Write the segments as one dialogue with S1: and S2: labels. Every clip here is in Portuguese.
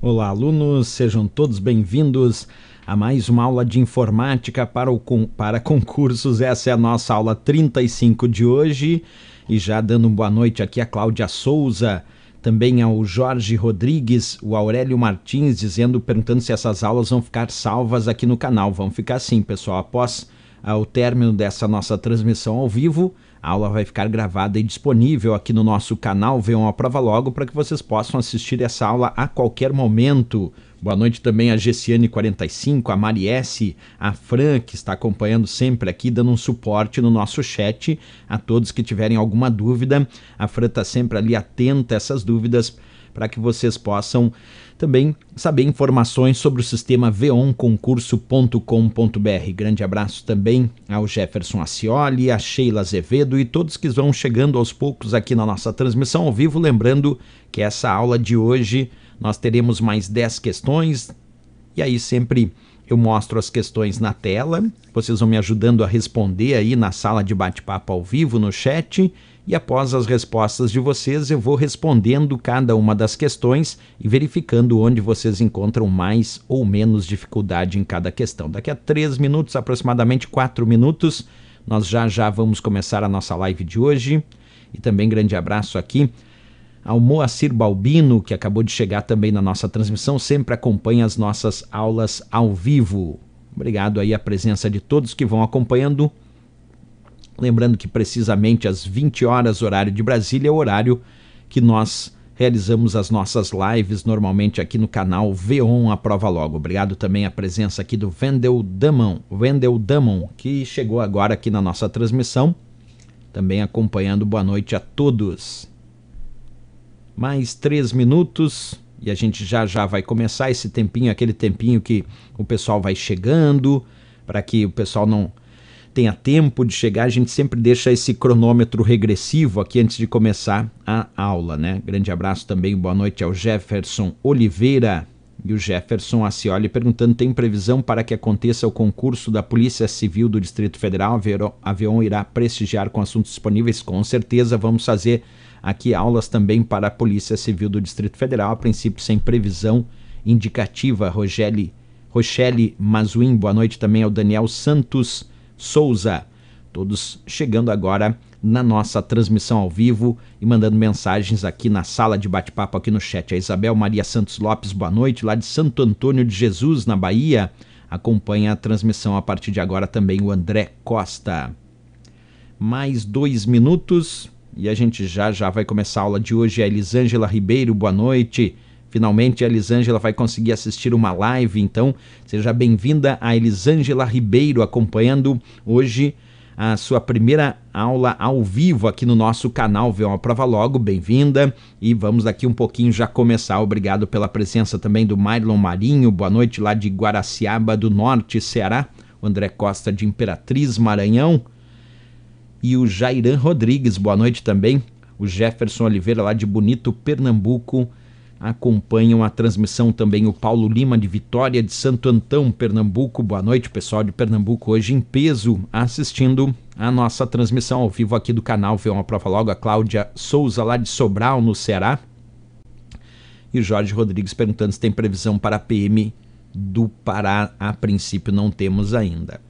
S1: Olá, alunos, sejam todos bem-vindos a mais uma aula de informática para, o, para concursos. Essa é a nossa aula 35 de hoje. E já dando boa noite aqui a Cláudia Souza, também ao Jorge Rodrigues, o Aurélio Martins, dizendo, perguntando se essas aulas vão ficar salvas aqui no canal. Vão ficar sim, pessoal. Após ah, o término dessa nossa transmissão ao vivo, a aula vai ficar gravada e disponível aqui no nosso canal Venham uma Prova Logo para que vocês possam assistir essa aula a qualquer momento. Boa noite também a Gessiane45, a Mariesse, a Fran, que está acompanhando sempre aqui, dando um suporte no nosso chat. A todos que tiverem alguma dúvida, a Fran está sempre ali atenta a essas dúvidas para que vocês possam também saber informações sobre o sistema veonconcurso.com.br. Grande abraço também ao Jefferson Acioli, a Sheila Azevedo e todos que vão chegando aos poucos aqui na nossa transmissão ao vivo. Lembrando que essa aula de hoje nós teremos mais 10 questões e aí sempre eu mostro as questões na tela, vocês vão me ajudando a responder aí na sala de bate-papo ao vivo, no chat, e após as respostas de vocês eu vou respondendo cada uma das questões e verificando onde vocês encontram mais ou menos dificuldade em cada questão. Daqui a três minutos, aproximadamente quatro minutos, nós já já vamos começar a nossa live de hoje. E também grande abraço aqui ao Moacir Balbino, que acabou de chegar também na nossa transmissão, sempre acompanha as nossas aulas ao vivo. Obrigado aí a presença de todos que vão acompanhando. Lembrando que precisamente às 20 horas, horário de Brasília, é o horário que nós realizamos as nossas lives normalmente aqui no canal Veon Aprova Logo. Obrigado também à presença aqui do Wendel Damon, Vendel Damon, que chegou agora aqui na nossa transmissão, também acompanhando. Boa noite a todos. Mais três minutos e a gente já já vai começar esse tempinho, aquele tempinho que o pessoal vai chegando, para que o pessoal não tenha tempo de chegar, a gente sempre deixa esse cronômetro regressivo aqui antes de começar a aula, né? Grande abraço também, boa noite ao Jefferson Oliveira. E o Jefferson Acioli perguntando: tem previsão para que aconteça o concurso da Polícia Civil do Distrito Federal? A Avião irá prestigiar com assuntos disponíveis? Com certeza, vamos fazer aqui aulas também para a Polícia Civil do Distrito Federal, a princípio sem previsão indicativa. Rogeli, Rochelle Mazuim, boa noite também ao Daniel Santos. Souza. Todos chegando agora na nossa transmissão ao vivo e mandando mensagens aqui na sala de bate-papo aqui no chat. A Isabel Maria Santos Lopes, boa noite, lá de Santo Antônio de Jesus, na Bahia. Acompanha a transmissão a partir de agora também o André Costa. Mais dois minutos e a gente já já vai começar a aula de hoje. A Elisângela Ribeiro, boa noite. Finalmente, a Elisângela vai conseguir assistir uma live, então seja bem-vinda a Elisângela Ribeiro, acompanhando hoje a sua primeira aula ao vivo aqui no nosso canal Vê uma Prova Logo. Bem-vinda e vamos daqui um pouquinho já começar. Obrigado pela presença também do Marlon Marinho. Boa noite lá de Guaraciaba do Norte, Ceará. O André Costa de Imperatriz, Maranhão. E o Jairan Rodrigues, boa noite também. O Jefferson Oliveira lá de Bonito, Pernambuco. Acompanham a transmissão também o Paulo Lima de Vitória de Santo Antão, Pernambuco. Boa noite, pessoal de Pernambuco, hoje em peso, assistindo a nossa transmissão ao vivo aqui do canal Vê uma Prova Logo. A Cláudia Souza, lá de Sobral, no Ceará. E Jorge Rodrigues perguntando se tem previsão para a PM do Pará. A princípio, não temos ainda.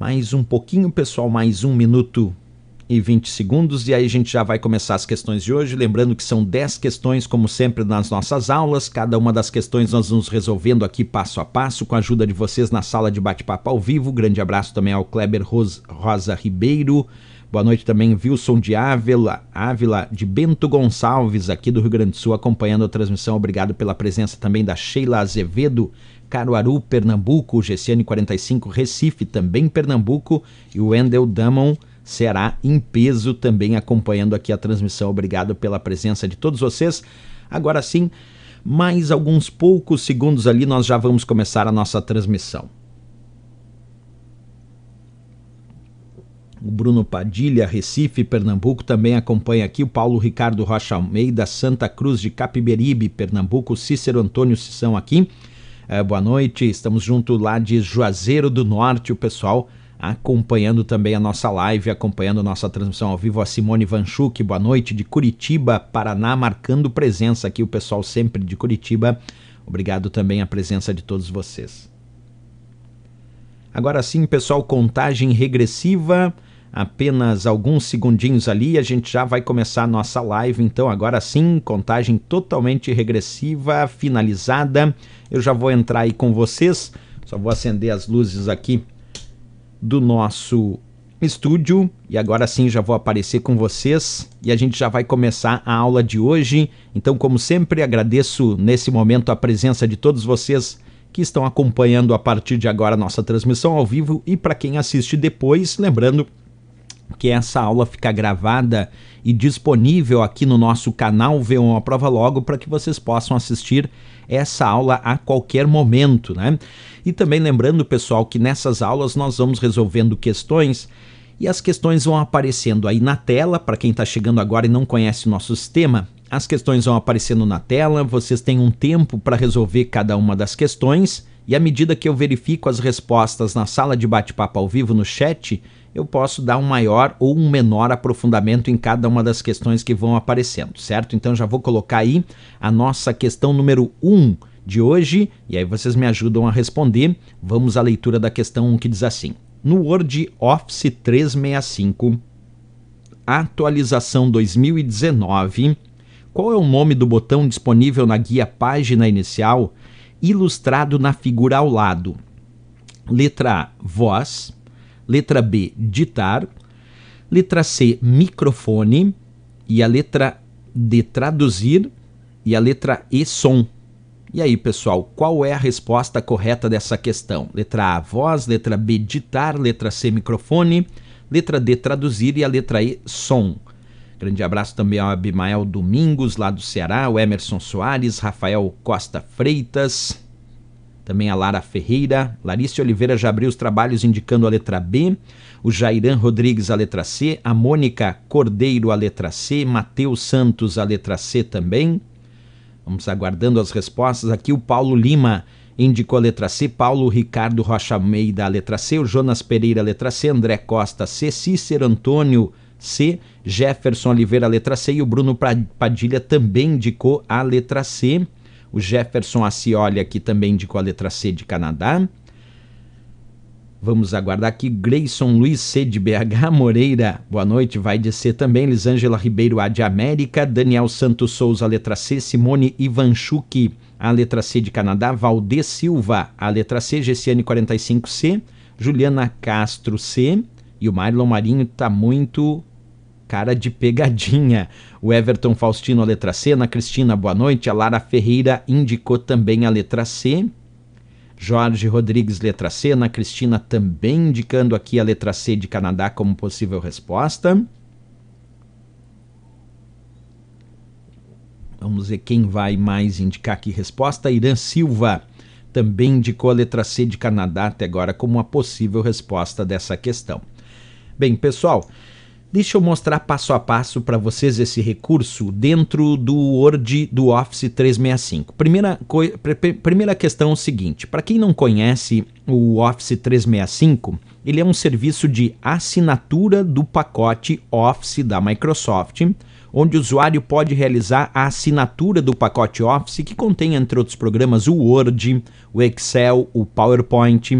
S1: Mais um pouquinho, pessoal, mais um minuto e 20 segundos e aí a gente já vai começar as questões de hoje. Lembrando que são 10 questões, como sempre, nas nossas aulas. Cada uma das questões nós vamos resolvendo aqui passo a passo, com a ajuda de vocês na sala de bate-papo ao vivo. Grande abraço também ao Kleber Rosa Ribeiro. Boa noite também, Wilson de Ávila, Ávila de Bento Gonçalves, aqui do Rio Grande do Sul, acompanhando a transmissão. Obrigado pela presença também da Sheila Azevedo, Caruaru, Pernambuco, GCN 45, Recife, também Pernambuco, e o Wendel Damon será em peso também acompanhando aqui a transmissão. Obrigado pela presença de todos vocês. Agora sim, mais alguns poucos segundos ali, nós já vamos começar a nossa transmissão. O Bruno Padilha, Recife, Pernambuco, também acompanha aqui. O Paulo Ricardo Rocha Almeida, Santa Cruz de Capiberibe, Pernambuco. Cícero Antônio Sissão aqui. É, boa noite, estamos junto lá de Juazeiro do Norte, o pessoal acompanhando também a nossa live, acompanhando a nossa transmissão ao vivo, a Simone Vanchuk, boa noite, de Curitiba, Paraná, marcando presença aqui, o pessoal sempre de Curitiba. Obrigado também a presença de todos vocês. Agora sim, pessoal, contagem regressiva. Apenas alguns segundinhos ali, a gente já vai começar a nossa live. Então, agora sim, contagem totalmente regressiva, finalizada. Eu já vou entrar aí com vocês. Só vou acender as luzes aqui do nosso estúdio. E agora sim já vou aparecer com vocês e a gente já vai começar a aula de hoje. Então, como sempre, agradeço nesse momento a presença de todos vocês que estão acompanhando a partir de agora a nossa transmissão ao vivo e para quem assiste depois, lembrando que essa aula fica gravada e disponível aqui no nosso canal V1 A Prova Logo para que vocês possam assistir essa aula a qualquer momento, né? E também lembrando, pessoal, que nessas aulas nós vamos resolvendo questões e as questões vão aparecendo aí na tela, para quem está chegando agora e não conhece o nosso sistema, as questões vão aparecendo na tela, vocês têm um tempo para resolver cada uma das questões, e à medida que eu verifico as respostas na sala de bate-papo ao vivo no chat, eu posso dar um maior ou um menor aprofundamento em cada uma das questões que vão aparecendo, certo? Então já vou colocar aí a nossa questão número 1. Um de hoje, e aí vocês me ajudam a responder. Vamos à leitura da questão que diz assim: No Word Office 365, atualização 2019, qual é o nome do botão disponível na guia Página Inicial, ilustrado na figura ao lado? Letra A, voz. Letra B, ditar. Letra C, microfone. E a letra D, traduzir. E a letra E, som. E aí, pessoal, qual é a resposta correta dessa questão? Letra A, voz, letra B, ditar, letra C, microfone, letra D, traduzir e a letra E, som. Grande abraço também ao Abimael Domingos, lá do Ceará, o Emerson Soares, Rafael Costa Freitas, também a Lara Ferreira, Larice Oliveira já abriu os trabalhos indicando a letra B, o Jairan Rodrigues a letra C, a Mônica Cordeiro a letra C, Matheus Santos a letra C também, Vamos aguardando as respostas. Aqui o Paulo Lima indicou a letra C, Paulo Ricardo Rocha Meida, a letra C, o Jonas Pereira, a letra C, André Costa, C, Cícero Antônio, C, Jefferson Oliveira, a letra C, e o Bruno Padilha também indicou a letra C. O Jefferson Acioli aqui também indicou a letra C de Canadá. Vamos aguardar aqui. Grayson Luiz C de BH Moreira. Boa noite. Vai de C também. Lisângela Ribeiro A de América. Daniel Santos Souza, letra C. Simone Ivanchuk, a letra C de Canadá. Valdez Silva, a letra C. Gessiane 45C. Juliana Castro C. E o Marlon Marinho tá muito cara de pegadinha. O Everton Faustino, a letra C. Ana Cristina, boa noite. A Lara Ferreira indicou também a letra C. Jorge Rodrigues, letra C. Ana Cristina também indicando aqui a letra C de Canadá como possível resposta. Vamos ver quem vai mais indicar aqui resposta. Irã Silva também indicou a letra C de Canadá até agora como uma possível resposta dessa questão. Bem, pessoal, Deixa eu mostrar passo a passo para vocês esse recurso dentro do Word do Office 365. Primeira, primeira questão é o seguinte: para quem não conhece o Office 365, ele é um serviço de assinatura do pacote Office da Microsoft, onde o usuário pode realizar a assinatura do pacote Office, que contém, entre outros programas, o Word, o Excel, o PowerPoint.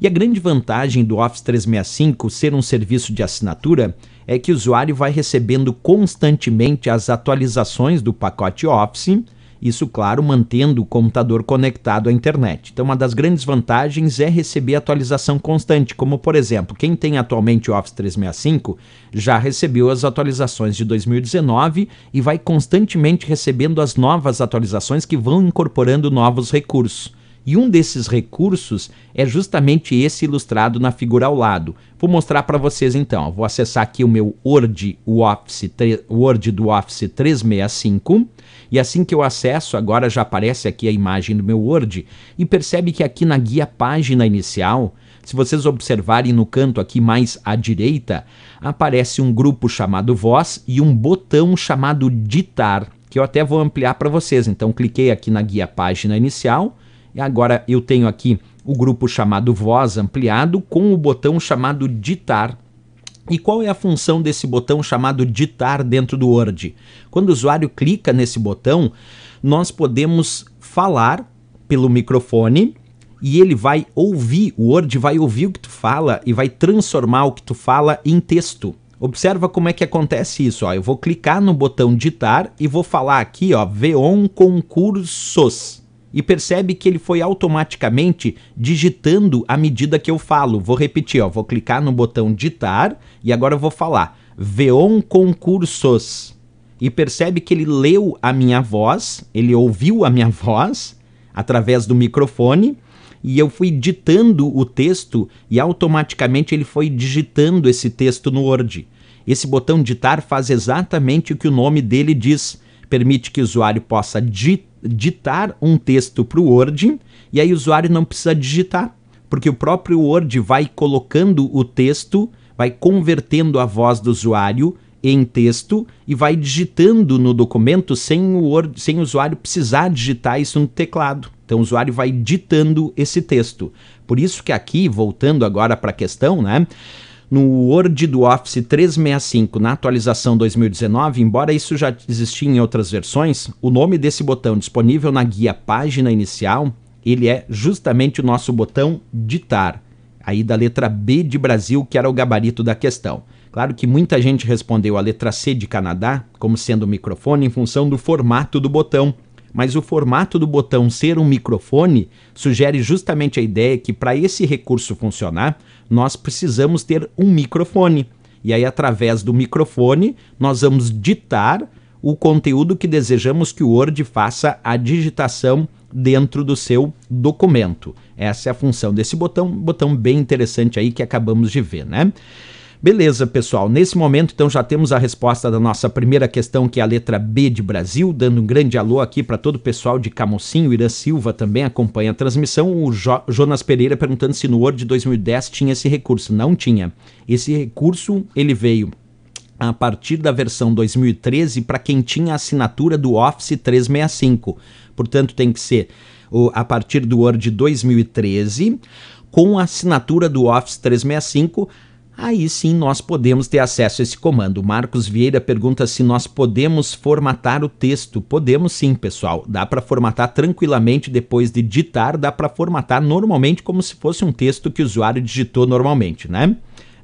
S1: E a grande vantagem do Office 365 ser um serviço de assinatura é que o usuário vai recebendo constantemente as atualizações do pacote Office, isso, claro, mantendo o computador conectado à internet. Então, uma das grandes vantagens é receber atualização constante, como, por exemplo, quem tem atualmente o Office 365 já recebeu as atualizações de 2019 e vai constantemente recebendo as novas atualizações que vão incorporando novos recursos. E um desses recursos é justamente esse ilustrado na figura ao lado. Vou mostrar para vocês então. Vou acessar aqui o meu Word, o Office, Word do Office 365. E assim que eu acesso, agora já aparece aqui a imagem do meu Word. E percebe que aqui na guia página inicial, se vocês observarem no canto aqui mais à direita, aparece um grupo chamado Voz e um botão chamado Ditar, que eu até vou ampliar para vocês. Então cliquei aqui na guia página inicial e agora eu tenho aqui o grupo chamado Voz Ampliado com o botão chamado Ditar. E qual é a função desse botão chamado Ditar dentro do Word? Quando o usuário clica nesse botão, nós podemos falar pelo microfone e ele vai ouvir, o Word vai ouvir o que tu fala e vai transformar o que tu fala em texto. Observa como é que acontece isso. Ó. Eu vou clicar no botão ditar e vou falar aqui, ó, Veon Concursos e percebe que ele foi automaticamente digitando à medida que eu falo. Vou repetir, ó, vou clicar no botão ditar e agora eu vou falar Veon Concursos. E percebe que ele leu a minha voz, ele ouviu a minha voz através do microfone e eu fui ditando o texto e automaticamente ele foi digitando esse texto no Word. Esse botão ditar faz exatamente o que o nome dele diz, permite que o usuário possa ditar ditar um texto para o Word e aí o usuário não precisa digitar, porque o próprio Word vai colocando o texto, vai convertendo a voz do usuário em texto e vai digitando no documento sem o, Word, sem o usuário precisar digitar isso no teclado. Então o usuário vai ditando esse texto. Por isso que aqui, voltando agora para a questão, né? no Word do Office 365 na atualização 2019, embora isso já existia em outras versões, o nome desse botão disponível na guia página inicial, ele é justamente o nosso botão ditar, aí da letra B de Brasil, que era o gabarito da questão. Claro que muita gente respondeu a letra C de Canadá como sendo o microfone em função do formato do botão, mas o formato do botão ser um microfone sugere justamente a ideia que, para esse recurso funcionar, nós precisamos ter um microfone. E aí, através do microfone, nós vamos ditar o conteúdo que desejamos que o Word faça a digitação dentro do seu documento. Essa é a função desse botão, botão bem interessante aí que acabamos de ver, né? Beleza, pessoal. Nesse momento, então, já temos a resposta da nossa primeira questão, que é a letra B de Brasil, dando um grande alô aqui para todo o pessoal de Camocinho, Irã Silva também acompanha a transmissão. O jo Jonas Pereira perguntando se no Word 2010 tinha esse recurso. Não tinha. Esse recurso, ele veio a partir da versão 2013 para quem tinha a assinatura do Office 365. Portanto, tem que ser o, a partir do Word 2013 com a assinatura do Office 365 aí sim nós podemos ter acesso a esse comando. Marcos Vieira pergunta se nós podemos formatar o texto. Podemos sim, pessoal. Dá para formatar tranquilamente depois de digitar, dá para formatar normalmente como se fosse um texto que o usuário digitou normalmente, né?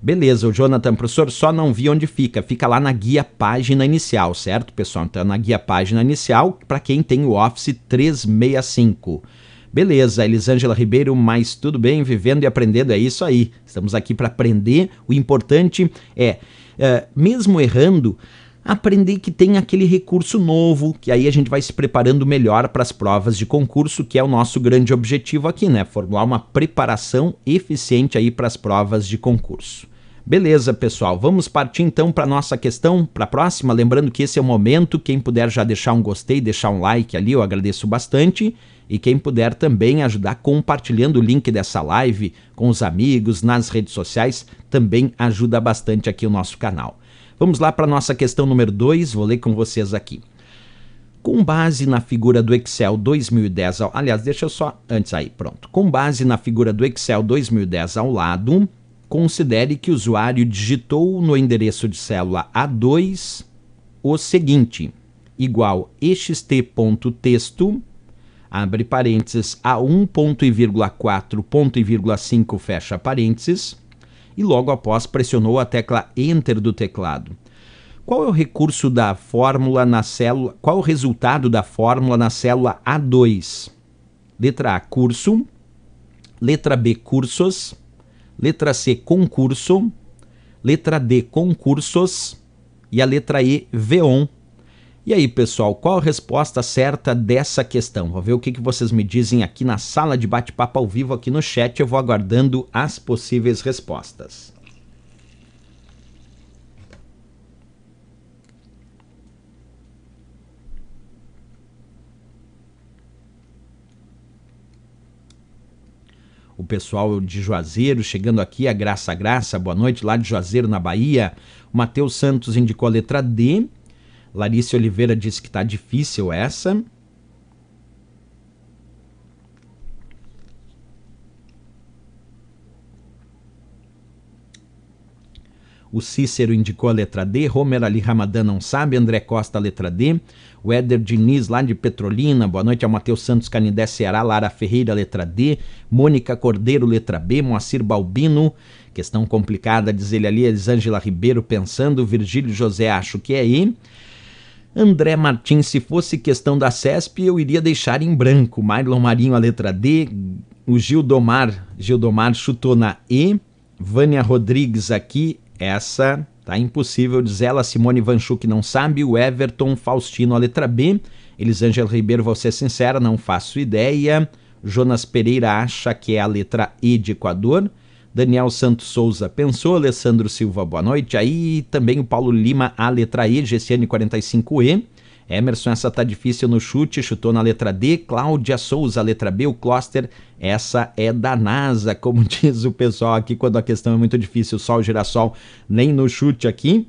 S1: Beleza, o Jonathan, professor, só não vi onde fica. Fica lá na guia página inicial, certo, pessoal? Então, na guia página inicial, para quem tem o Office 365. Beleza, Elisângela Ribeiro, mas tudo bem, vivendo e aprendendo, é isso aí. Estamos aqui para aprender. O importante é, é, mesmo errando, aprender que tem aquele recurso novo, que aí a gente vai se preparando melhor para as provas de concurso, que é o nosso grande objetivo aqui, né? Formular uma preparação eficiente aí para as provas de concurso. Beleza, pessoal, vamos partir então para nossa questão, para a próxima. Lembrando que esse é o momento, quem puder já deixar um gostei, deixar um like ali, eu agradeço bastante. E quem puder também ajudar compartilhando o link dessa live com os amigos, nas redes sociais, também ajuda bastante aqui o nosso canal. Vamos lá para nossa questão número 2, vou ler com vocês aqui. Com base na figura do Excel 2010, ao... aliás, deixa eu só antes aí, pronto. Com base na figura do Excel 2010 ao lado, considere que o usuário digitou no endereço de célula A2 o seguinte, igual ext.texto, abre parênteses, A1 ponto e vírgula 4 ponto e vírgula 5, fecha parênteses, e logo após pressionou a tecla Enter do teclado. Qual é o recurso da fórmula na célula, qual é o resultado da fórmula na célula A2? Letra A, curso. Letra B, cursos. Letra C, concurso. Letra D, concursos. E a letra E, VEON. E aí, pessoal, qual a resposta certa dessa questão? Vou ver o que, que vocês me dizem aqui na sala de bate-papo ao vivo, aqui no chat. Eu vou aguardando as possíveis respostas. o pessoal de Juazeiro chegando aqui, a Graça a Graça, boa noite, lá de Juazeiro, na Bahia. O Matheus Santos indicou a letra D. Larissa Oliveira disse que está difícil essa. O Cícero indicou a letra D, Romer Ali Ramadan não sabe, André Costa a letra D, o Éder Diniz, lá de Petrolina, boa noite ao é Matheus Santos Canindé Ceará, Lara Ferreira, letra D, Mônica Cordeiro, letra B, Moacir Balbino, questão complicada, diz ele ali, Elisângela Ribeiro pensando, Virgílio José, acho que é E. André Martins, se fosse questão da CESP, eu iria deixar em branco. Marlon Marinho, a letra D. O Gil Domar, Gil Domar chutou na E. Vânia Rodrigues aqui, essa Tá impossível, diz ela, Simone Vanchuk não sabe, o Everton Faustino, a letra B. Elisângela Ribeiro, você é sincera, não faço ideia. Jonas Pereira acha que é a letra E de Equador. Daniel Santos Souza pensou, Alessandro Silva, boa noite. Aí também o Paulo Lima, a letra E, GCN 45E. Emerson, essa tá difícil no chute, chutou na letra D. Cláudia Souza, letra B, o Cluster. Essa é da NASA, como diz o pessoal aqui, quando a questão é muito difícil, sol, girassol, nem no chute aqui.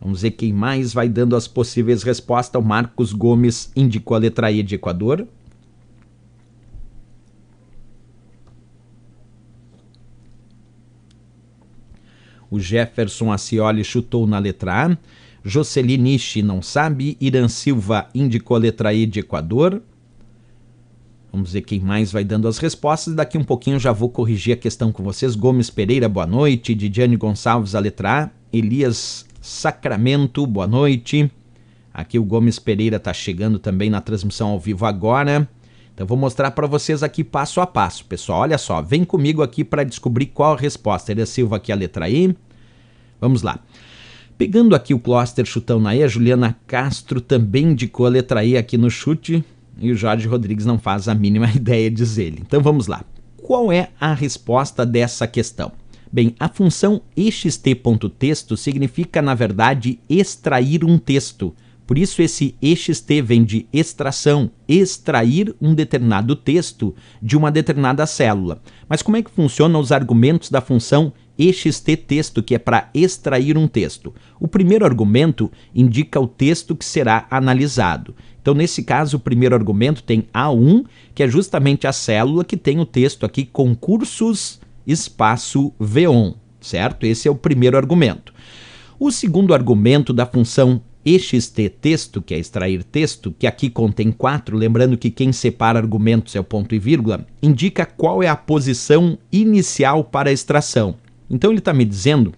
S1: Vamos ver quem mais vai dando as possíveis respostas. O Marcos Gomes indicou a letra E de Equador. O Jefferson Acioli chutou na letra A. Jocely Nishi não sabe. Irã Silva indicou a letra E de Equador. Vamos ver quem mais vai dando as respostas. Daqui um pouquinho já vou corrigir a questão com vocês. Gomes Pereira, boa noite. Didiane Gonçalves, a letra A. Elias Sacramento, boa noite. Aqui o Gomes Pereira está chegando também na transmissão ao vivo agora. Então vou mostrar para vocês aqui passo a passo, pessoal. Olha só, vem comigo aqui para descobrir qual a resposta. Elias Silva aqui a letra I. Vamos lá. Pegando aqui o cluster chutão na E, a Juliana Castro também indicou a letra E aqui no chute e o Jorge Rodrigues não faz a mínima ideia, diz ele. Então vamos lá. Qual é a resposta dessa questão? Bem, a função ext.texto significa, na verdade, extrair um texto. Por isso, esse ext vem de extração, extrair um determinado texto de uma determinada célula. Mas como é que funcionam os argumentos da função EXT texto, que é para extrair um texto. O primeiro argumento indica o texto que será analisado. Então, nesse caso, o primeiro argumento tem A1, que é justamente a célula que tem o texto aqui, concursos espaço V1, certo? Esse é o primeiro argumento. O segundo argumento da função ext texto, que é extrair texto, que aqui contém quatro, lembrando que quem separa argumentos é o ponto e vírgula, indica qual é a posição inicial para a extração. Então ele está me dizendo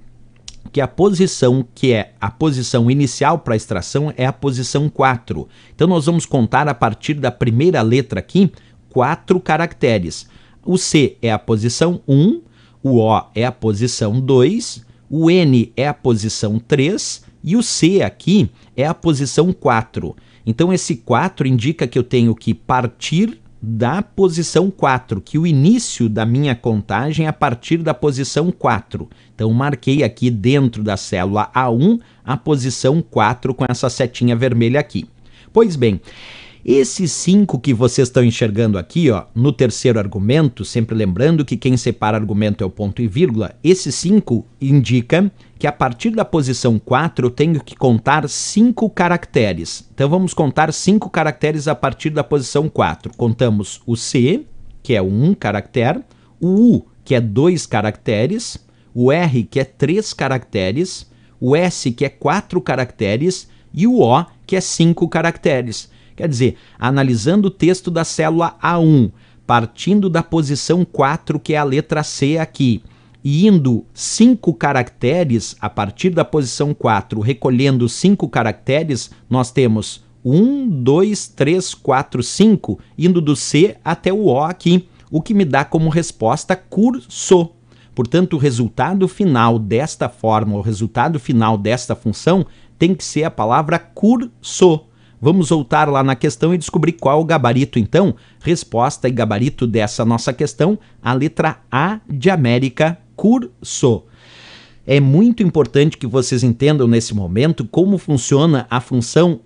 S1: que a posição que é a posição inicial para extração é a posição 4. Então nós vamos contar a partir da primeira letra aqui, quatro caracteres. O C é a posição 1, o O é a posição 2, o N é a posição 3 e o C aqui é a posição 4. Então esse 4 indica que eu tenho que partir da posição 4, que o início da minha contagem é a partir da posição 4. Então, marquei aqui dentro da célula A1 a posição 4 com essa setinha vermelha aqui. Pois bem, esses cinco que vocês estão enxergando aqui, ó, no terceiro argumento, sempre lembrando que quem separa argumento é o ponto e vírgula, esses cinco indica que a partir da posição 4 eu tenho que contar 5 caracteres. Então vamos contar 5 caracteres a partir da posição 4. Contamos o C, que é um caractere, o U, que é dois caracteres, o R, que é três caracteres, o S, que é quatro caracteres e o O, que é cinco caracteres. Quer dizer, analisando o texto da célula A1, partindo da posição 4, que é a letra C aqui, e indo cinco caracteres a partir da posição 4, recolhendo cinco caracteres, nós temos 1, 2, 3, 4, 5, indo do C até o O aqui, o que me dá como resposta curso. Portanto, o resultado final desta forma, o resultado final desta função, tem que ser a palavra curso. Vamos voltar lá na questão e descobrir qual o gabarito, então. Resposta e gabarito dessa nossa questão, a letra A de América curso. É muito importante que vocês entendam nesse momento como funciona a função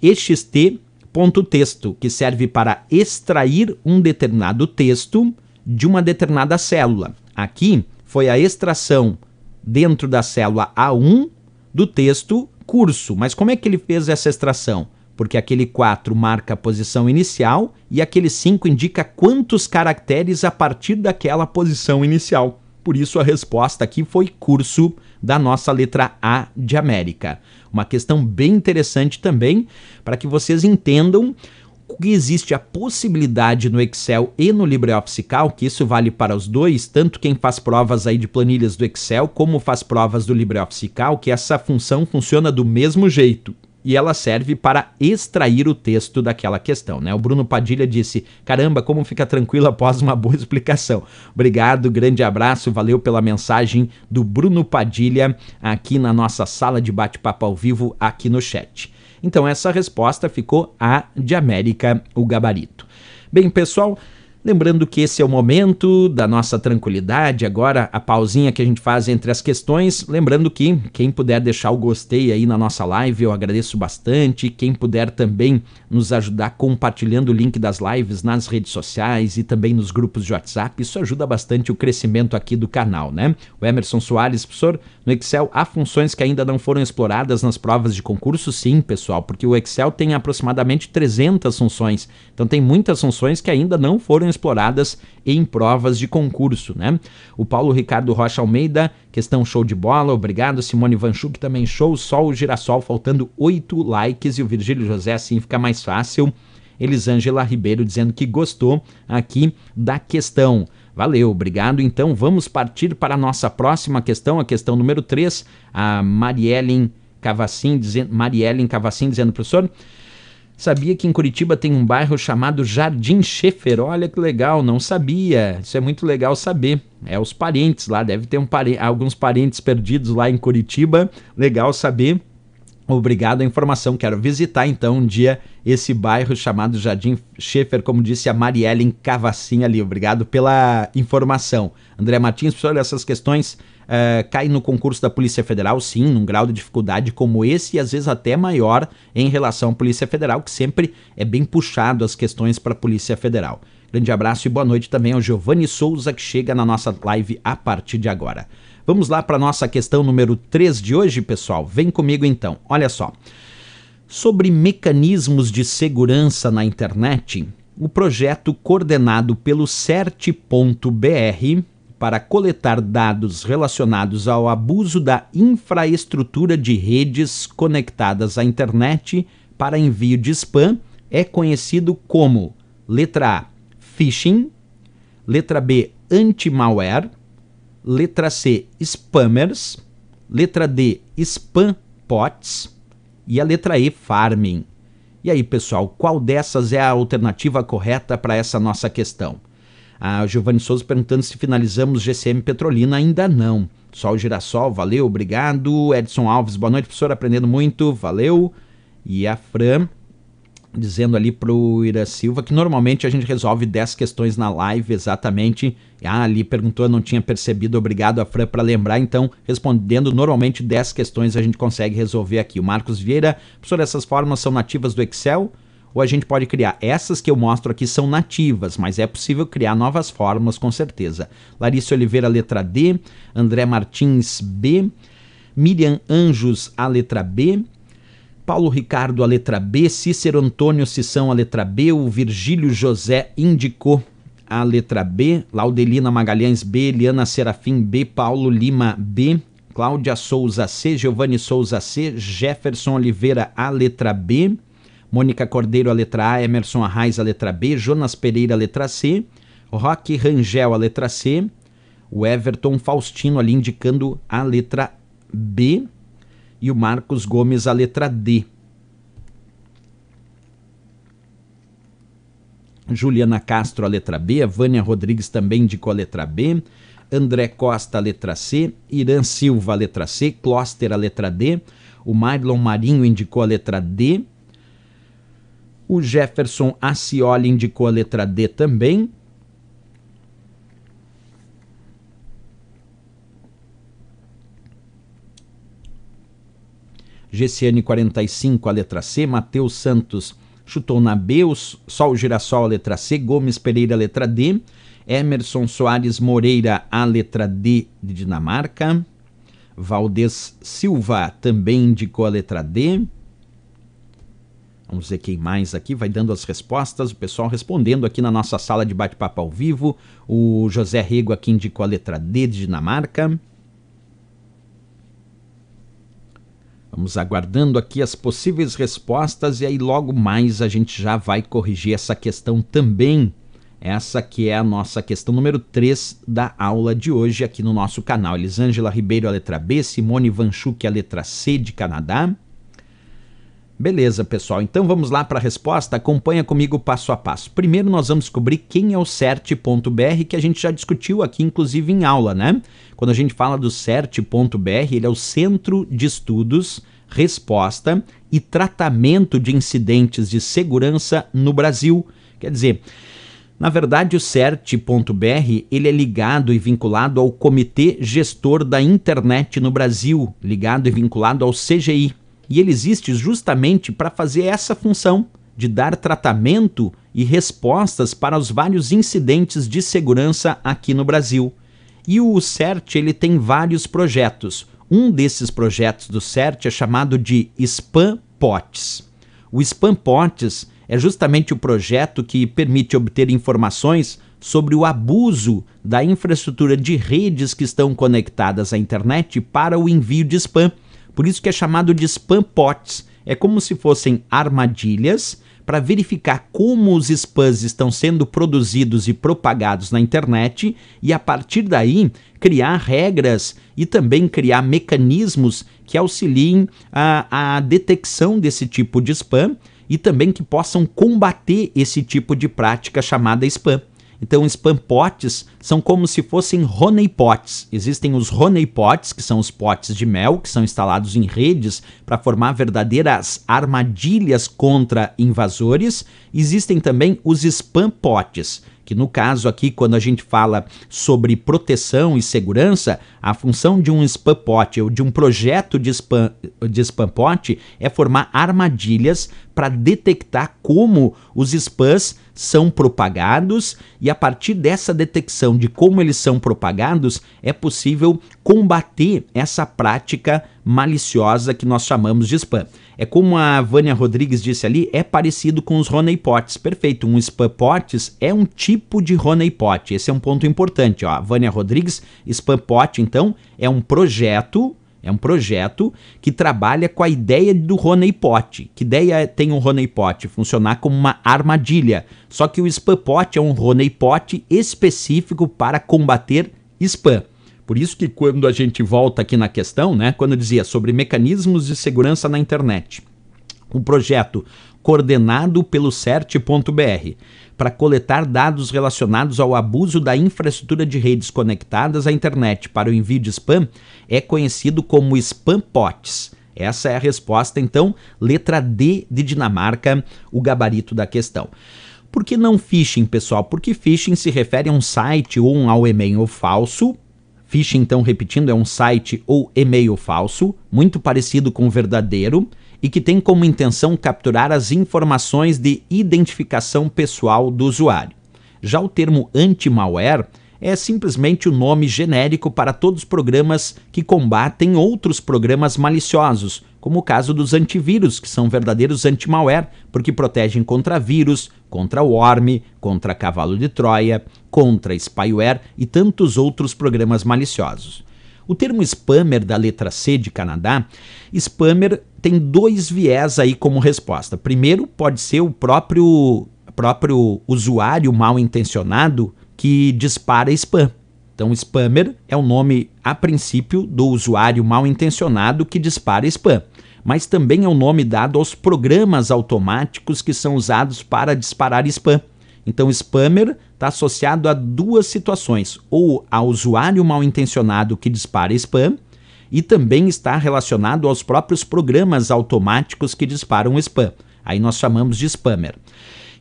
S1: ext.texto, que serve para extrair um determinado texto de uma determinada célula. Aqui foi a extração dentro da célula A1 do texto curso. Mas como é que ele fez essa extração? Porque aquele 4 marca a posição inicial e aquele 5 indica quantos caracteres a partir daquela posição inicial. Por isso a resposta aqui foi curso da nossa letra A de América. Uma questão bem interessante também para que vocês entendam que existe a possibilidade no Excel e no LibreOffice Calc. que isso vale para os dois, tanto quem faz provas aí de planilhas do Excel como faz provas do LibreOffice Calc, que essa função funciona do mesmo jeito e ela serve para extrair o texto daquela questão. Né? O Bruno Padilha disse: caramba, como fica tranquilo após uma boa explicação. Obrigado, grande abraço, valeu pela mensagem do Bruno Padilha aqui na nossa sala de bate-papo ao vivo, aqui no chat. Então, essa resposta ficou a de América, o gabarito. Bem, pessoal, Lembrando que esse é o momento da nossa tranquilidade, agora a pausinha que a gente faz entre as questões. Lembrando que quem puder deixar o gostei aí na nossa live, eu agradeço bastante. Quem puder também nos ajudar compartilhando o link das lives nas redes sociais e também nos grupos de WhatsApp. Isso ajuda bastante o crescimento aqui do canal, né? O Emerson Soares, professor, no Excel há funções que ainda não foram exploradas nas provas de concurso? Sim, pessoal, porque o Excel tem aproximadamente 300 funções. Então tem muitas funções que ainda não foram exploradas em provas de concurso, né? O Paulo Ricardo Rocha Almeida Questão show de bola, obrigado. Simone Vanchuk também show, só o girassol faltando oito likes e o Virgílio José assim fica mais fácil. Elisângela Ribeiro dizendo que gostou aqui da questão. Valeu, obrigado. Então vamos partir para a nossa próxima questão, a questão número 3. A Mariellen Cavacin dizendo, Mariellen Cavacin dizendo, professor, Sabia que em Curitiba tem um bairro chamado Jardim Schaefer? Olha que legal, não sabia. Isso é muito legal saber. É os parentes lá, deve ter um pare... alguns parentes perdidos lá em Curitiba. Legal saber. Obrigado a informação. Quero visitar então um dia esse bairro chamado Jardim Schaefer, como disse a Marielle em Cavacinha ali. Obrigado pela informação. André Martins, Sobre essas questões uh, caem no concurso da Polícia Federal, sim, num grau de dificuldade como esse e às vezes até maior em relação à Polícia Federal, que sempre é bem puxado as questões para a Polícia Federal. Grande abraço e boa noite também ao Giovanni Souza, que chega na nossa live a partir de agora. Vamos lá para nossa questão número 3 de hoje, pessoal. Vem comigo então. Olha só. Sobre mecanismos de segurança na internet, o projeto coordenado pelo CERT.br para coletar dados relacionados ao abuso da infraestrutura de redes conectadas à internet para envio de spam é conhecido como letra A, phishing, letra B, anti-malware, Letra C, spammers. Letra D, spam pots. E a letra E, farming. E aí, pessoal, qual dessas é a alternativa correta para essa nossa questão? A Giovanni Souza perguntando se finalizamos GCM Petrolina. Ainda não. Sol Girassol, valeu, obrigado. Edson Alves, boa noite, professor, aprendendo muito, valeu. E a Fran dizendo ali pro Ira Silva que normalmente a gente resolve 10 questões na live exatamente. Ah, ali perguntou, não tinha percebido, obrigado a Fran para lembrar. Então, respondendo normalmente 10 questões a gente consegue resolver aqui. O Marcos Vieira, professor, essas fórmulas são nativas do Excel? Ou a gente pode criar? Essas que eu mostro aqui são nativas, mas é possível criar novas fórmulas com certeza. Larissa Oliveira, letra D. André Martins, B. Miriam Anjos, a letra B. Paulo Ricardo, a letra B, Cícero Antônio Sissão, a letra B, o Virgílio José indicou a letra B, Laudelina Magalhães B, Eliana Serafim B, Paulo Lima B, Cláudia Souza C, Giovanni Souza C, Jefferson Oliveira A, letra B, Mônica Cordeiro, a letra A, Emerson Arraes, a letra B, Jonas Pereira, a letra C, Roque Rangel, a letra C, o Everton Faustino ali indicando a letra B, e o Marcos Gomes, a letra D. Juliana Castro, a letra B, a Vânia Rodrigues também indicou a letra B, André Costa, a letra C, Irã Silva, a letra C, Closter, a letra D, o Marlon Marinho indicou a letra D, o Jefferson Acioli indicou a letra D também, GCN 45, a letra C, Matheus Santos chutou na B, Sol Girassol, a letra C, Gomes Pereira, a letra D, Emerson Soares Moreira, a letra D de Dinamarca, Valdez Silva também indicou a letra D. Vamos ver quem mais aqui vai dando as respostas, o pessoal respondendo aqui na nossa sala de bate-papo ao vivo. O José Rego aqui indicou a letra D de Dinamarca. Vamos aguardando aqui as possíveis respostas e aí logo mais a gente já vai corrigir essa questão também. Essa que é a nossa questão número 3 da aula de hoje aqui no nosso canal. Elisângela Ribeiro, a letra B, Simone Vanchuk, a letra C de Canadá. Beleza, pessoal. Então vamos lá para a resposta. Acompanha comigo passo a passo. Primeiro nós vamos descobrir quem é o cert.br, que a gente já discutiu aqui inclusive em aula, né? Quando a gente fala do cert.br, ele é o Centro de Estudos, Resposta e Tratamento de Incidentes de Segurança no Brasil. Quer dizer, na verdade, o CERT.br ele é ligado e vinculado ao Comitê Gestor da Internet no Brasil, ligado e vinculado ao CGI, e ele existe justamente para fazer essa função de dar tratamento e respostas para os vários incidentes de segurança aqui no Brasil. E o CERT ele tem vários projetos. Um desses projetos do CERT é chamado de Spam Pots. O Spam Pots é justamente o projeto que permite obter informações sobre o abuso da infraestrutura de redes que estão conectadas à internet para o envio de spam por isso que é chamado de spam pots. É como se fossem armadilhas para verificar como os spams estão sendo produzidos e propagados na internet e a partir daí criar regras e também criar mecanismos que auxiliem a, a detecção desse tipo de spam e também que possam combater esse tipo de prática chamada spam. Então, os pots são como se fossem honeypots. pots. Existem os honeypots, pots, que são os potes de mel, que são instalados em redes para formar verdadeiras armadilhas contra invasores. Existem também os spam pots que no caso aqui, quando a gente fala sobre proteção e segurança, a função de um spam pot ou de um projeto de spam, de spam pot é formar armadilhas para detectar como os spams são propagados e a partir dessa detecção de como eles são propagados é possível combater essa prática maliciosa que nós chamamos de spam. É como a Vânia Rodrigues disse ali, é parecido com os Roney Pots. Perfeito, um Spam Pots é um tipo de Roney Pot. Esse é um ponto importante. Ó. A Vânia Rodrigues, Spam Pot, então, é um projeto é um projeto que trabalha com a ideia do Roney Pot. Que ideia tem um Roney Pot? Funcionar como uma armadilha. Só que o Spam Pot é um Roney Pot específico para combater spam. Por isso que quando a gente volta aqui na questão, né, quando eu dizia sobre mecanismos de segurança na internet, um projeto coordenado pelo CERT.br para coletar dados relacionados ao abuso da infraestrutura de redes conectadas à internet para o envio de spam é conhecido como spam pots. Essa é a resposta, então, letra D de Dinamarca, o gabarito da questão. Por que não phishing, pessoal? Porque phishing se refere a um site ou um ao e-mail falso Phishing, então, repetindo, é um site ou e-mail falso, muito parecido com o verdadeiro, e que tem como intenção capturar as informações de identificação pessoal do usuário. Já o termo anti-malware é simplesmente o nome genérico para todos os programas que combatem outros programas maliciosos, como o caso dos antivírus, que são verdadeiros anti-malware, porque protegem contra vírus, contra worm, contra cavalo de Troia, contra spyware e tantos outros programas maliciosos. O termo spammer da letra C de Canadá, spammer tem dois viés aí como resposta. Primeiro, pode ser o próprio próprio usuário mal intencionado que dispara spam. Então, spammer é o nome, a princípio, do usuário mal intencionado que dispara spam mas também é o nome dado aos programas automáticos que são usados para disparar spam. Então, spammer está associado a duas situações: ou a usuário mal intencionado que dispara spam, e também está relacionado aos próprios programas automáticos que disparam spam. Aí nós chamamos de spammer.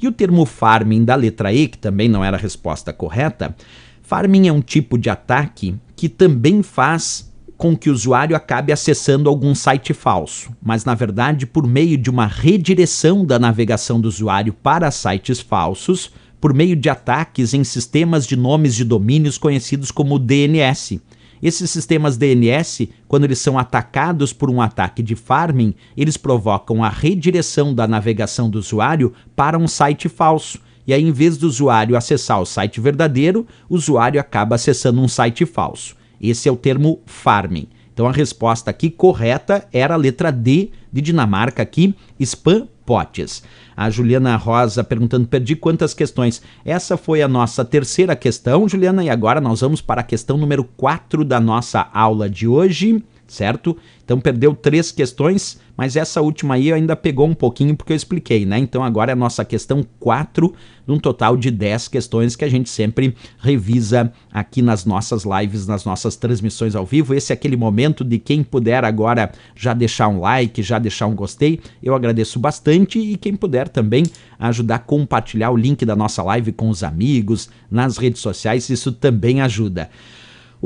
S1: E o termo farming da letra E, que também não era a resposta correta, farming é um tipo de ataque que também faz com que o usuário acabe acessando algum site falso, mas na verdade por meio de uma redireção da navegação do usuário para sites falsos, por meio de ataques em sistemas de nomes de domínios conhecidos como DNS. Esses sistemas DNS, quando eles são atacados por um ataque de farming, eles provocam a redireção da navegação do usuário para um site falso. E aí, em vez do usuário acessar o site verdadeiro, o usuário acaba acessando um site falso. Esse é o termo farming. Então a resposta aqui correta era a letra D de Dinamarca aqui, spam potes. A Juliana Rosa perguntando: perdi quantas questões? Essa foi a nossa terceira questão, Juliana, e agora nós vamos para a questão número 4 da nossa aula de hoje certo? Então perdeu três questões, mas essa última aí ainda pegou um pouquinho porque eu expliquei, né? Então agora é a nossa questão 4, num total de 10 questões que a gente sempre revisa aqui nas nossas lives, nas nossas transmissões ao vivo. Esse é aquele momento de quem puder agora já deixar um like, já deixar um gostei. Eu agradeço bastante e quem puder também ajudar a compartilhar o link da nossa live com os amigos, nas redes sociais, isso também ajuda.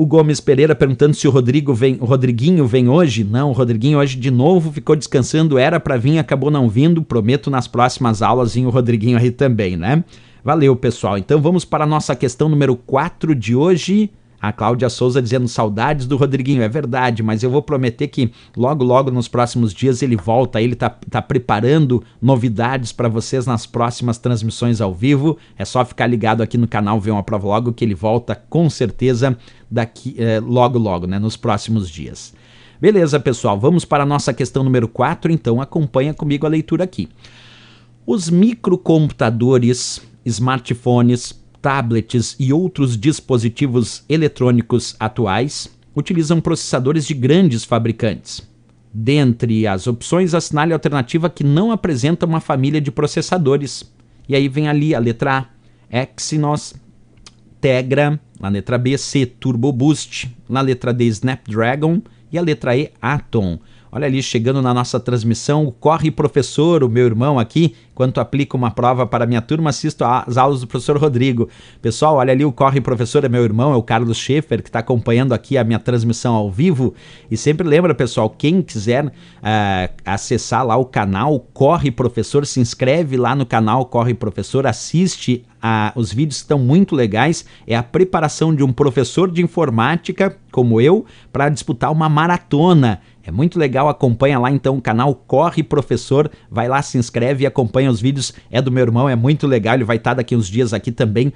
S1: O Gomes Pereira perguntando se o Rodrigo vem, o Rodriguinho vem hoje. Não, o Rodriguinho hoje de novo ficou descansando, era para vir, acabou não vindo. Prometo nas próximas aulas em o Rodriguinho aí também, né? Valeu, pessoal. Então vamos para a nossa questão número 4 de hoje. A Cláudia Souza dizendo saudades do Rodriguinho. É verdade, mas eu vou prometer que logo, logo nos próximos dias ele volta. Ele tá, tá preparando novidades para vocês nas próximas transmissões ao vivo. É só ficar ligado aqui no canal ver uma Prova Logo que ele volta com certeza daqui é, logo, logo, né? Nos próximos dias. Beleza, pessoal, vamos para a nossa questão número 4, então acompanha comigo a leitura aqui. Os microcomputadores, smartphones, tablets e outros dispositivos eletrônicos atuais utilizam processadores de grandes fabricantes. Dentre as opções, assinale a alternativa que não apresenta uma família de processadores. E aí vem ali a letra A, Exynos, Tegra, na letra B, C, Turbo Boost, na letra D, Snapdragon e a letra E, Atom. Olha ali, chegando na nossa transmissão, corre professor, o meu irmão aqui, enquanto aplica uma prova para minha turma, assisto às aulas do professor Rodrigo. Pessoal, olha ali, o corre professor é meu irmão, é o Carlos Schaefer, que está acompanhando aqui a minha transmissão ao vivo. E sempre lembra, pessoal, quem quiser uh, acessar lá o canal Corre Professor, se inscreve lá no canal Corre Professor, assiste a, ah, os vídeos estão muito legais. É a preparação de um professor de informática, como eu, para disputar uma maratona. É muito legal, acompanha lá então o canal Corre Professor, vai lá, se inscreve e acompanha os vídeos. É do meu irmão, é muito legal, ele vai estar daqui uns dias aqui também uh,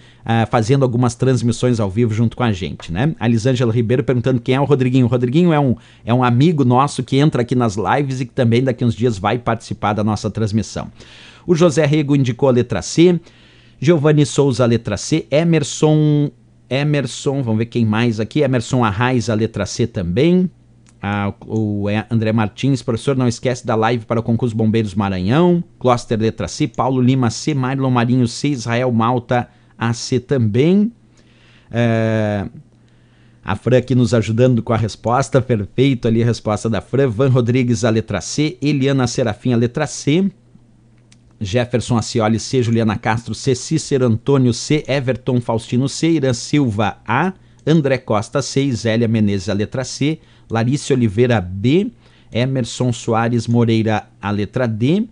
S1: fazendo algumas transmissões ao vivo junto com a gente, né? A Lisângela Ribeiro perguntando quem é o Rodriguinho. O Rodriguinho é um, é um amigo nosso que entra aqui nas lives e que também daqui uns dias vai participar da nossa transmissão. O José Rego indicou a letra C, Giovanni Souza a letra C, Emerson... Emerson, vamos ver quem mais aqui, Emerson Arraiz a letra C também... Ah, o André Martins, professor, não esquece da live para o concurso Bombeiros Maranhão, Cluster Letra C, Paulo Lima C, Marlon Marinho C, Israel Malta AC também. É, a Fran aqui nos ajudando com a resposta, perfeito ali a resposta da Fran. Van Rodrigues, a letra C. Eliana Serafim, a letra C. Jefferson Acioli C. Juliana Castro C. Cícero Antônio C. Everton Faustino C. Irã Silva A. André Costa C. Zélia Menezes, a letra C. Larissa Oliveira B, Emerson Soares Moreira, a letra D.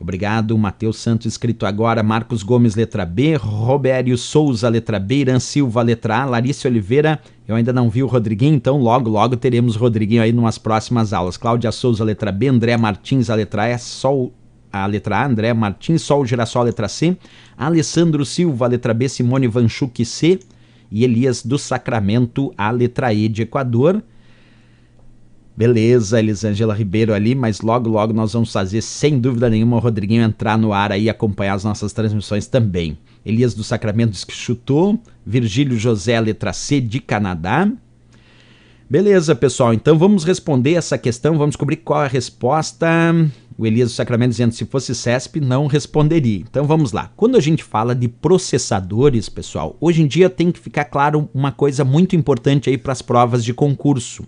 S1: Obrigado, Matheus Santos, escrito agora, Marcos Gomes, letra B, Robério Souza, letra B, Irã Silva, letra A, Larissa Oliveira, eu ainda não vi o Rodriguinho, então logo, logo teremos o Rodriguinho aí nas próximas aulas. Cláudia Souza, letra B, André Martins, a letra E, Sol, a letra A, André Martins, Sol Girassol, letra C, Alessandro Silva, letra B, Simone Vanchuk, C, e Elias do Sacramento, a letra E de Equador. Beleza, Elisângela Ribeiro ali, mas logo, logo nós vamos fazer, sem dúvida nenhuma, o Rodriguinho entrar no ar aí e acompanhar as nossas transmissões também. Elias do Sacramento diz que chutou. Virgílio José, letra C, de Canadá. Beleza, pessoal, então vamos responder essa questão, vamos descobrir qual é a resposta. O Elias do Sacramento dizendo se fosse CESP, não responderia. Então vamos lá. Quando a gente fala de processadores, pessoal, hoje em dia tem que ficar claro uma coisa muito importante aí para as provas de concurso.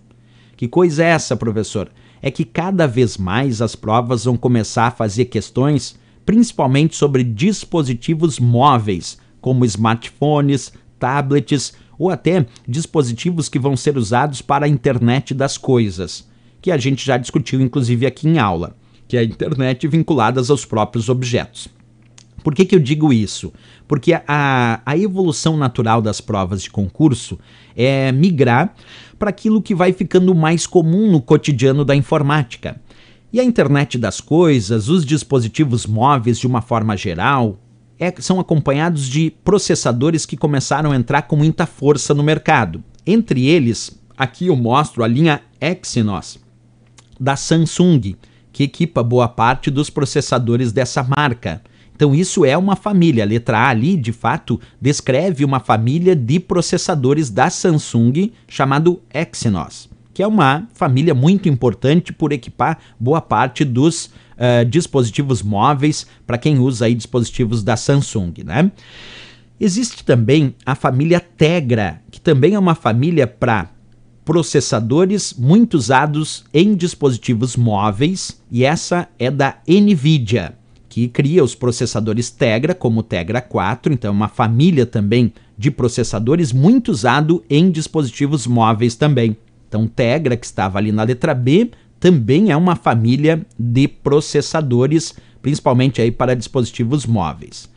S1: Que coisa é essa, professor? É que cada vez mais as provas vão começar a fazer questões, principalmente sobre dispositivos móveis, como smartphones, tablets ou até dispositivos que vão ser usados para a internet das coisas, que a gente já discutiu inclusive aqui em aula, que é a internet vinculada aos próprios objetos. Por que, que eu digo isso? Porque a, a evolução natural das provas de concurso é migrar para aquilo que vai ficando mais comum no cotidiano da informática. E a internet das coisas, os dispositivos móveis de uma forma geral, é, são acompanhados de processadores que começaram a entrar com muita força no mercado. Entre eles, aqui eu mostro a linha Exynos da Samsung, que equipa boa parte dos processadores dessa marca. Então, isso é uma família. A letra A ali, de fato, descreve uma família de processadores da Samsung chamado Exynos, que é uma família muito importante por equipar boa parte dos uh, dispositivos móveis para quem usa aí dispositivos da Samsung, né? Existe também a família Tegra, que também é uma família para processadores muito usados em dispositivos móveis, e essa é da Nvidia que cria os processadores Tegra, como o Tegra 4, então é uma família também de processadores muito usado em dispositivos móveis também. Então Tegra, que estava ali na letra B, também é uma família de processadores, principalmente aí para dispositivos móveis.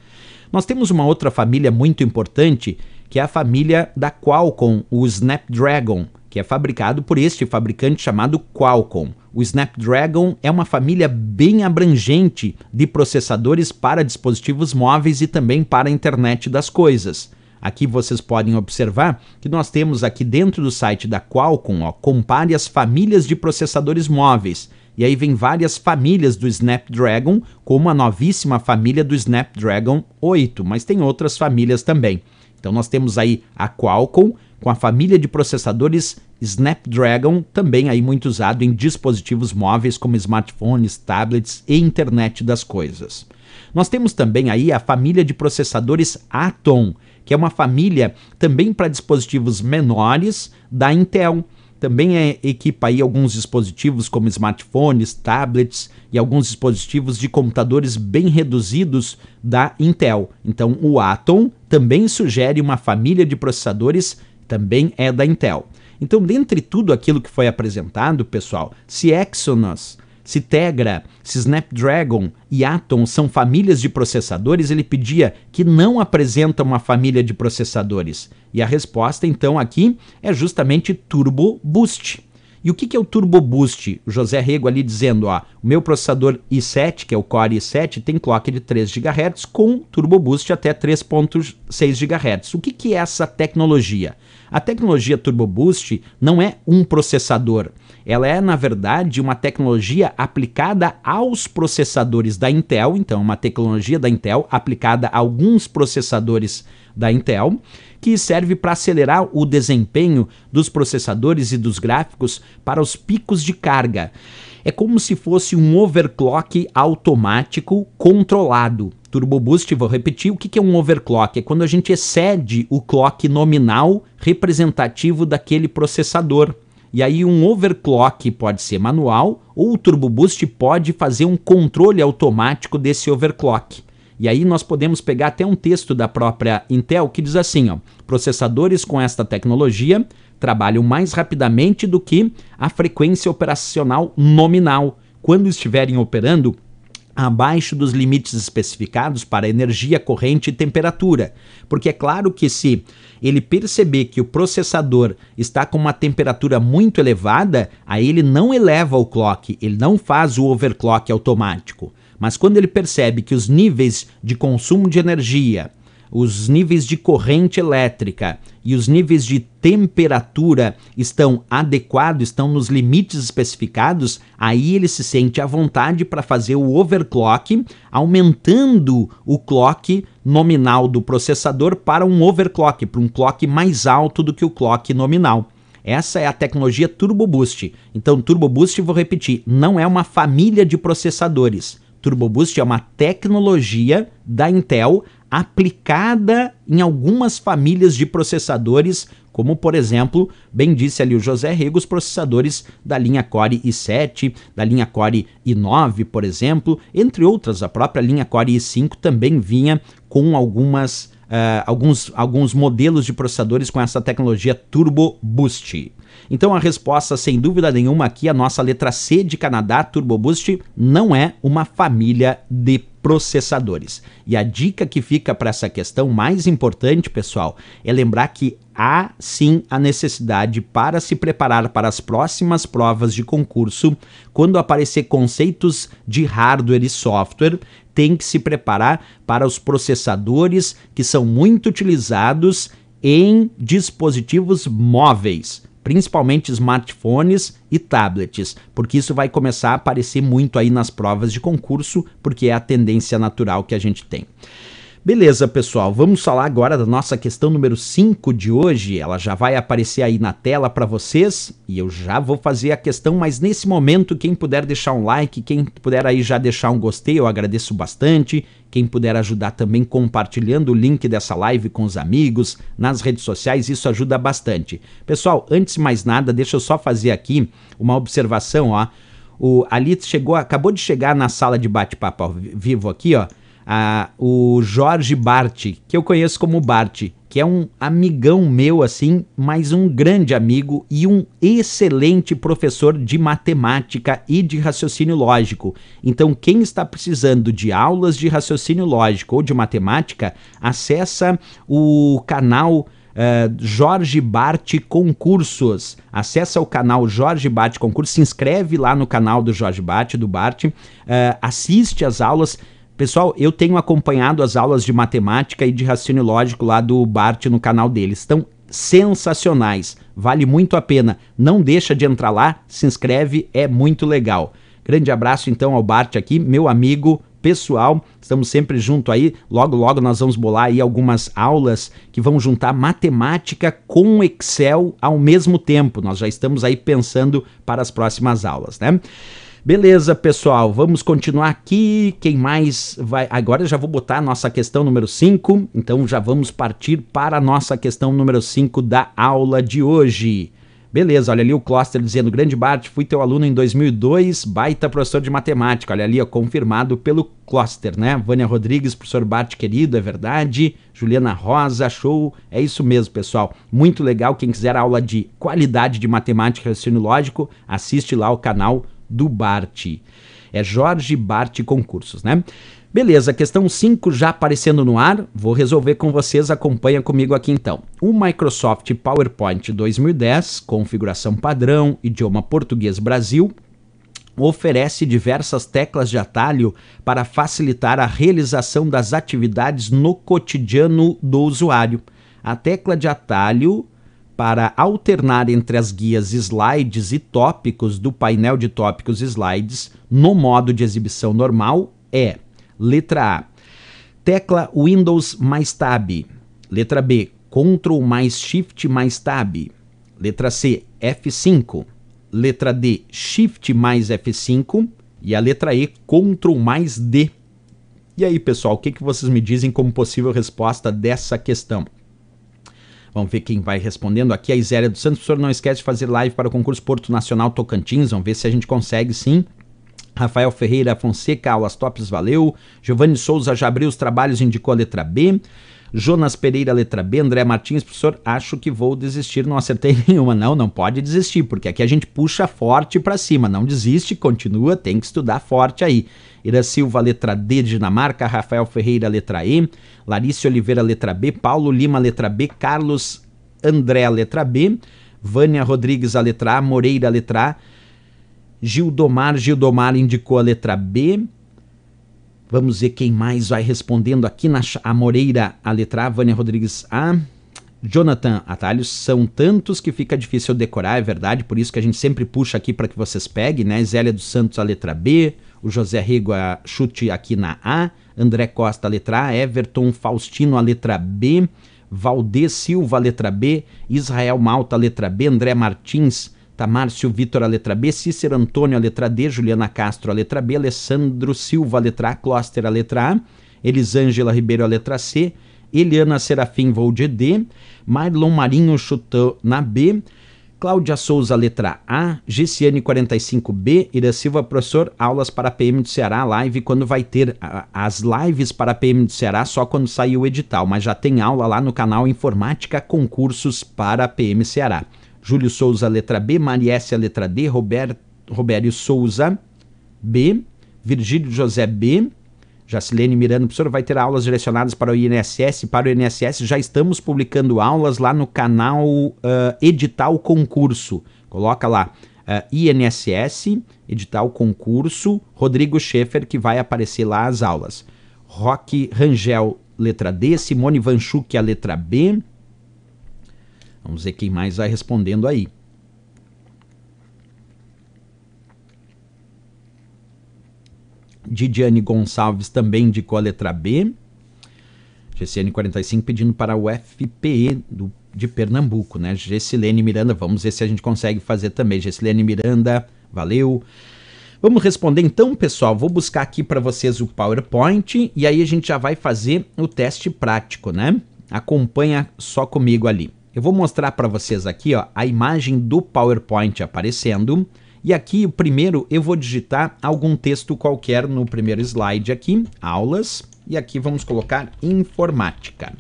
S1: Nós temos uma outra família muito importante, que é a família da Qualcomm, o Snapdragon, que é fabricado por este fabricante chamado Qualcomm. O Snapdragon é uma família bem abrangente de processadores para dispositivos móveis e também para a internet das coisas. Aqui vocês podem observar que nós temos aqui dentro do site da Qualcomm, ó, compare as famílias de processadores móveis. E aí vem várias famílias do Snapdragon, como a novíssima família do Snapdragon 8, mas tem outras famílias também. Então nós temos aí a Qualcomm, com a família de processadores Snapdragon, também aí muito usado em dispositivos móveis como smartphones, tablets e internet das coisas. Nós temos também aí a família de processadores Atom, que é uma família também para dispositivos menores da Intel. Também é, equipa aí alguns dispositivos como smartphones, tablets e alguns dispositivos de computadores bem reduzidos da Intel. Então o Atom também sugere uma família de processadores também é da Intel. Então, dentre tudo aquilo que foi apresentado, pessoal, se Exynos, se Tegra, se Snapdragon e Atom são famílias de processadores, ele pedia que não apresenta uma família de processadores. E a resposta, então, aqui é justamente Turbo Boost. E o que, é o Turbo Boost? O José Rego ali dizendo, ó, o meu processador i7, que é o Core i7, tem clock de 3 GHz com Turbo Boost até 3.6 GHz. O que é essa tecnologia? A tecnologia Turbo Boost não é um processador, ela é, na verdade, uma tecnologia aplicada aos processadores da Intel, então, uma tecnologia da Intel aplicada a alguns processadores da Intel, que serve para acelerar o desempenho dos processadores e dos gráficos para os picos de carga. É como se fosse um overclock automático controlado turbo boost, vou repetir, o que, é um overclock? É quando a gente excede o clock nominal representativo daquele processador. E aí um overclock pode ser manual ou o turbo boost pode fazer um controle automático desse overclock. E aí nós podemos pegar até um texto da própria Intel que diz assim, ó, processadores com esta tecnologia trabalham mais rapidamente do que a frequência operacional nominal. Quando estiverem operando abaixo dos limites especificados para energia, corrente e temperatura, porque é claro que se ele perceber que o processador está com uma temperatura muito elevada, aí ele não eleva o clock, ele não faz o overclock automático. Mas quando ele percebe que os níveis de consumo de energia, os níveis de corrente elétrica e os níveis de temperatura estão adequados, estão nos limites especificados, aí ele se sente à vontade para fazer o overclock, aumentando o clock nominal do processador para um overclock, para um clock mais alto do que o clock nominal. Essa é a tecnologia Turbo Boost. Então, Turbo Boost, vou repetir, não é uma família de processadores. Turbo Boost é uma tecnologia da Intel aplicada em algumas famílias de processadores, como por exemplo, bem disse ali o José Rego, os processadores da linha Core i7, da linha Core i9, por exemplo, entre outras, a própria linha Core i5 também vinha com algumas Uh, alguns, alguns modelos de processadores com essa tecnologia Turbo Boost. Então a resposta, sem dúvida nenhuma, aqui a nossa letra C de Canadá, Turbo Boost, não é uma família de processadores. E a dica que fica para essa questão mais importante, pessoal, é lembrar que há sim a necessidade para se preparar para as próximas provas de concurso, quando aparecer conceitos de hardware e software, tem que se preparar para os processadores que são muito utilizados em dispositivos móveis principalmente smartphones e tablets, porque isso vai começar a aparecer muito aí nas provas de concurso, porque é a tendência natural que a gente tem. Beleza, pessoal, vamos falar agora da nossa questão número 5 de hoje. Ela já vai aparecer aí na tela para vocês e eu já vou fazer a questão, mas nesse momento, quem puder deixar um like, quem puder aí já deixar um gostei, eu agradeço bastante. Quem puder ajudar também compartilhando o link dessa live com os amigos, nas redes sociais, isso ajuda bastante. Pessoal, antes de mais nada, deixa eu só fazer aqui uma observação, ó. O Alit chegou, acabou de chegar na sala de bate-papo vivo aqui, ó a, o Jorge Bart, que eu conheço como Bart, que é um amigão meu assim, mas um grande amigo e um excelente professor de matemática e de raciocínio lógico. Então, quem está precisando de aulas de raciocínio lógico ou de matemática, acessa o canal Uh, Jorge Bart Concursos. acessa o canal Jorge Bart Concursos, se inscreve lá no canal do Jorge Bart, do Bart, uh, eh, assiste as aulas. Pessoal, eu tenho acompanhado as aulas de matemática e de raciocínio lógico lá do Bart no canal dele. Estão sensacionais. Vale muito a pena. Não deixa de entrar lá, se inscreve, é muito legal. Grande abraço então ao Bart aqui, meu amigo pessoal. Estamos sempre junto aí. Logo, logo nós vamos bolar aí algumas aulas que vão juntar matemática com Excel ao mesmo tempo. Nós já estamos aí pensando para as próximas aulas, né? Beleza, pessoal, vamos continuar aqui. Quem mais vai? Agora já vou botar a nossa questão número 5. Então já vamos partir para a nossa questão número 5 da aula de hoje. Beleza, olha ali o Cluster dizendo: Grande Bart, fui teu aluno em 2002, baita professor de matemática. Olha ali, ó, confirmado pelo Cluster, né? Vânia Rodrigues, professor Bart querido, é verdade. Juliana Rosa, show. É isso mesmo, pessoal. Muito legal. Quem quiser aula de qualidade de matemática e raciocínio lógico, assiste lá o canal do Bart. É Jorge Bart Concursos, né? Beleza, questão 5 já aparecendo no ar, vou resolver com vocês, acompanha comigo aqui então. O Microsoft PowerPoint 2010, configuração padrão, idioma português Brasil, oferece diversas teclas de atalho para facilitar a realização das atividades no cotidiano do usuário. A tecla de atalho para alternar entre as guias slides e tópicos do painel de tópicos slides no modo de exibição normal é: letra A, tecla Windows mais Tab. Letra B, Ctrl mais Shift mais Tab. Letra C, F5. Letra D, Shift mais F5. E a letra E, Ctrl mais D. E aí, pessoal, o que, que vocês me dizem como possível resposta dessa questão? Vamos ver quem vai respondendo aqui. A Isélia dos Santos, professor, não esquece de fazer live para o concurso Porto Nacional Tocantins. Vamos ver se a gente consegue sim. Rafael Ferreira Fonseca, aulas tops, valeu. Giovanni Souza já abriu os trabalhos e indicou a letra B. Jonas Pereira, letra B. André Martins, professor, acho que vou desistir. Não acertei nenhuma. Não, não pode desistir, porque aqui a gente puxa forte para cima. Não desiste, continua, tem que estudar forte aí. Ira Silva, letra D, Dinamarca, Rafael Ferreira, letra E, Larissa Oliveira, letra B, Paulo Lima, letra B, Carlos André, letra B, Vânia Rodrigues, a letra A, Moreira, a letra A, Gildomar, Gildomar indicou a letra B, Vamos ver quem mais vai respondendo aqui na a Moreira, a letra A, Vânia Rodrigues A, Jonathan, atalhos são tantos que fica difícil decorar, é verdade, por isso que a gente sempre puxa aqui para que vocês peguem, né? Zélia dos Santos, a letra B, o José Rigo, a chute aqui na A, André Costa, a letra A, Everton Faustino, a letra B, Valdez Silva, a letra B, Israel Malta, a letra B, André Martins, Tamárcio Vitor, a letra B, Cícero Antônio, a letra D, Juliana Castro, a letra B, Alessandro Silva, a letra A, Closter, a letra A, Elisângela Ribeiro, a letra C, Eliana Serafim, voo de D. Marlon Marinho, chutão na B. Cláudia Souza, letra A. Giciane 45B. Ira Silva, professor, aulas para PM do Ceará, live quando vai ter. as lives para PM do Ceará só quando sair o edital, mas já tem aula lá no canal Informática Concursos para PM Ceará. Júlio Souza, letra B. Mariécia, letra D. Robert, Robério Souza, B. Virgílio José, B. Jacilene Miranda, professor, vai ter aulas direcionadas para o INSS. Para o INSS, já estamos publicando aulas lá no canal uh, Edital Concurso. Coloca lá. Uh, ah, INSS, edital concurso, Rodrigo Schaefer, que vai aparecer lá as aulas. Rock Rangel, letra D, Simone Vanchuk, a letra B. Vamos ver quem mais vai respondendo aí. Didiane Gonçalves também de coletra B. GCN 45 pedindo para o FPE do, de Pernambuco, né? Gessilene Miranda, vamos ver se a gente consegue fazer também. Gessilene Miranda, valeu. Vamos responder então, pessoal. Vou buscar aqui para vocês o PowerPoint e aí a gente já vai fazer o teste prático, né? Acompanha só comigo ali. Eu vou mostrar para vocês aqui ó, a imagem do PowerPoint aparecendo. E aqui o primeiro eu vou digitar algum texto qualquer no primeiro slide aqui, aulas, e aqui vamos colocar informática.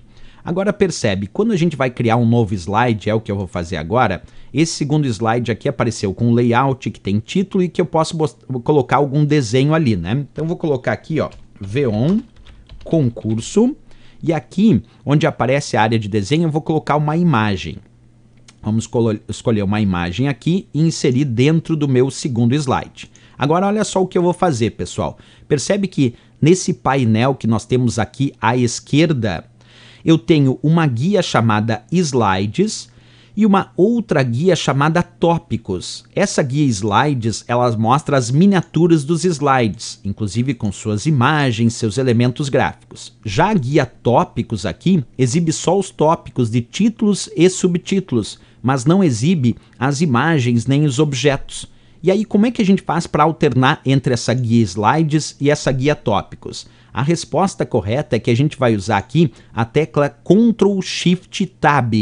S1: Agora percebe, quando a gente vai criar um novo slide, é o que eu vou fazer agora, esse segundo slide aqui apareceu com um layout que tem título e que eu posso colocar algum desenho ali, né? Então vou colocar aqui, ó, Veon concurso, e aqui, onde aparece a área de desenho, eu vou colocar uma imagem. Vamos escolher uma imagem aqui e inserir dentro do meu segundo slide. Agora olha só o que eu vou fazer, pessoal. Percebe que nesse painel que nós temos aqui à esquerda, eu tenho uma guia chamada Slides e uma outra guia chamada Tópicos. Essa guia Slides, ela mostra as miniaturas dos slides, inclusive com suas imagens, seus elementos gráficos. Já a guia Tópicos aqui exibe só os tópicos de títulos e subtítulos, mas não exibe as imagens nem os objetos. E aí, como é que a gente faz para alternar entre essa guia slides e essa guia tópicos? A resposta correta é que a gente vai usar aqui a tecla Ctrl Shift Tab.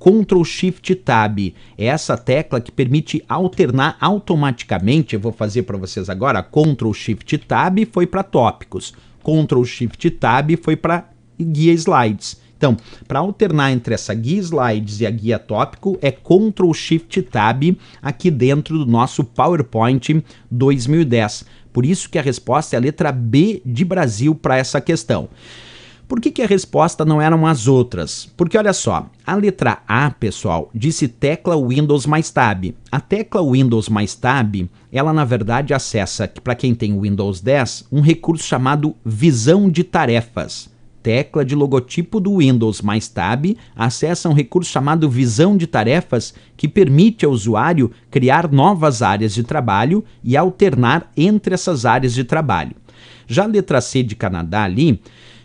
S1: Ctrl Shift Tab. É essa tecla que permite alternar automaticamente. Eu vou fazer para vocês agora. Ctrl Shift Tab foi para tópicos. Ctrl Shift Tab foi para guia slides. Então, para alternar entre essa guia slides e a guia tópico, é Ctrl Shift Tab aqui dentro do nosso PowerPoint 2010. Por isso que a resposta é a letra B de Brasil para essa questão. Por que, que a resposta não eram as outras? Porque olha só, a letra A, pessoal, disse tecla Windows mais Tab. A tecla Windows mais Tab, ela na verdade acessa, para quem tem Windows 10, um recurso chamado visão de tarefas tecla de logotipo do Windows mais Tab, acessa um recurso chamado Visão de Tarefas, que permite ao usuário criar novas áreas de trabalho e alternar entre essas áreas de trabalho. Já a letra C de Canadá ali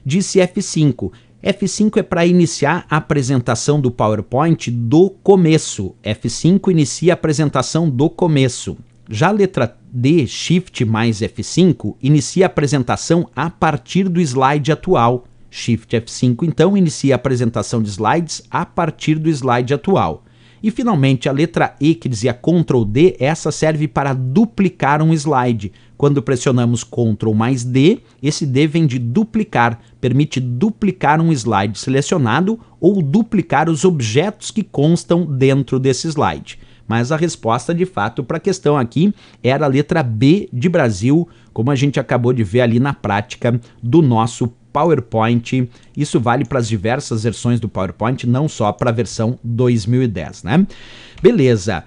S1: disse F5. F5 é para iniciar a apresentação do PowerPoint do começo. F5 inicia a apresentação do começo. Já a letra D, Shift mais F5, inicia a apresentação a partir do slide atual. Shift F5 então inicia a apresentação de slides a partir do slide atual. E finalmente a letra E que dizia Ctrl D, essa serve para duplicar um slide. Quando pressionamos Ctrl mais D, esse D vem de duplicar, permite duplicar um slide selecionado ou duplicar os objetos que constam dentro desse slide mas a resposta de fato para a questão aqui era a letra B de Brasil, como a gente acabou de ver ali na prática do nosso PowerPoint. Isso vale para as diversas versões do PowerPoint, não só para a versão 2010, né? Beleza.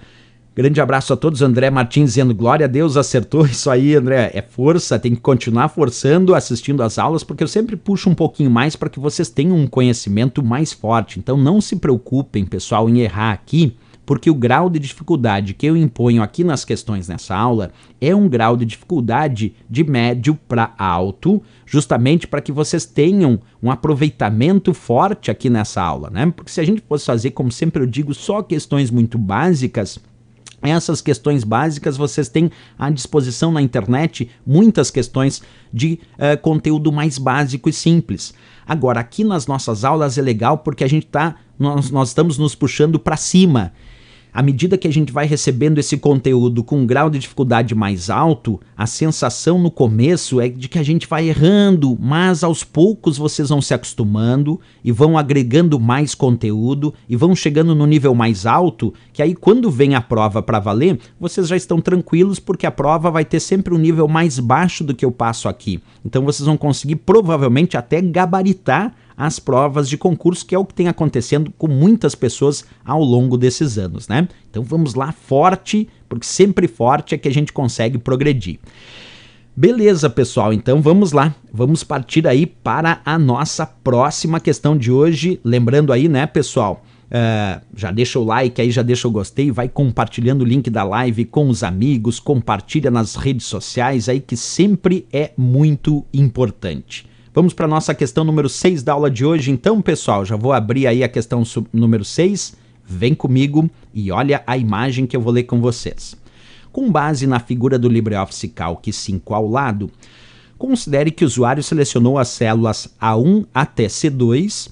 S1: Grande abraço a todos, André Martins dizendo glória a Deus, acertou isso aí, André. É força, tem que continuar forçando, assistindo as aulas, porque eu sempre puxo um pouquinho mais para que vocês tenham um conhecimento mais forte. Então não se preocupem, pessoal, em errar aqui porque o grau de dificuldade que eu imponho aqui nas questões nessa aula é um grau de dificuldade de médio para alto, justamente para que vocês tenham um aproveitamento forte aqui nessa aula, né? Porque se a gente fosse fazer, como sempre eu digo, só questões muito básicas, essas questões básicas vocês têm à disposição na internet muitas questões de uh, conteúdo mais básico e simples. Agora, aqui nas nossas aulas é legal porque a gente está nós, nós estamos nos puxando para cima à medida que a gente vai recebendo esse conteúdo com um grau de dificuldade mais alto, a sensação no começo é de que a gente vai errando, mas aos poucos vocês vão se acostumando e vão agregando mais conteúdo e vão chegando no nível mais alto, que aí quando vem a prova para valer, vocês já estão tranquilos porque a prova vai ter sempre um nível mais baixo do que eu passo aqui. Então vocês vão conseguir provavelmente até gabaritar as provas de concurso, que é o que tem acontecendo com muitas pessoas ao longo desses anos, né? Então vamos lá forte, porque sempre forte é que a gente consegue progredir. Beleza, pessoal, então vamos lá. Vamos partir aí para a nossa próxima questão de hoje. Lembrando aí, né, pessoal? Uh, já deixa o like aí, já deixa o gostei, vai compartilhando o link da live com os amigos, compartilha nas redes sociais aí que sempre é muito importante. Vamos para nossa questão número 6 da aula de hoje, então, pessoal. Já vou abrir aí a questão número 6. Vem comigo e olha a imagem que eu vou ler com vocês. Com base na figura do LibreOffice Calc 5 ao lado, considere que o usuário selecionou as células A1 até C2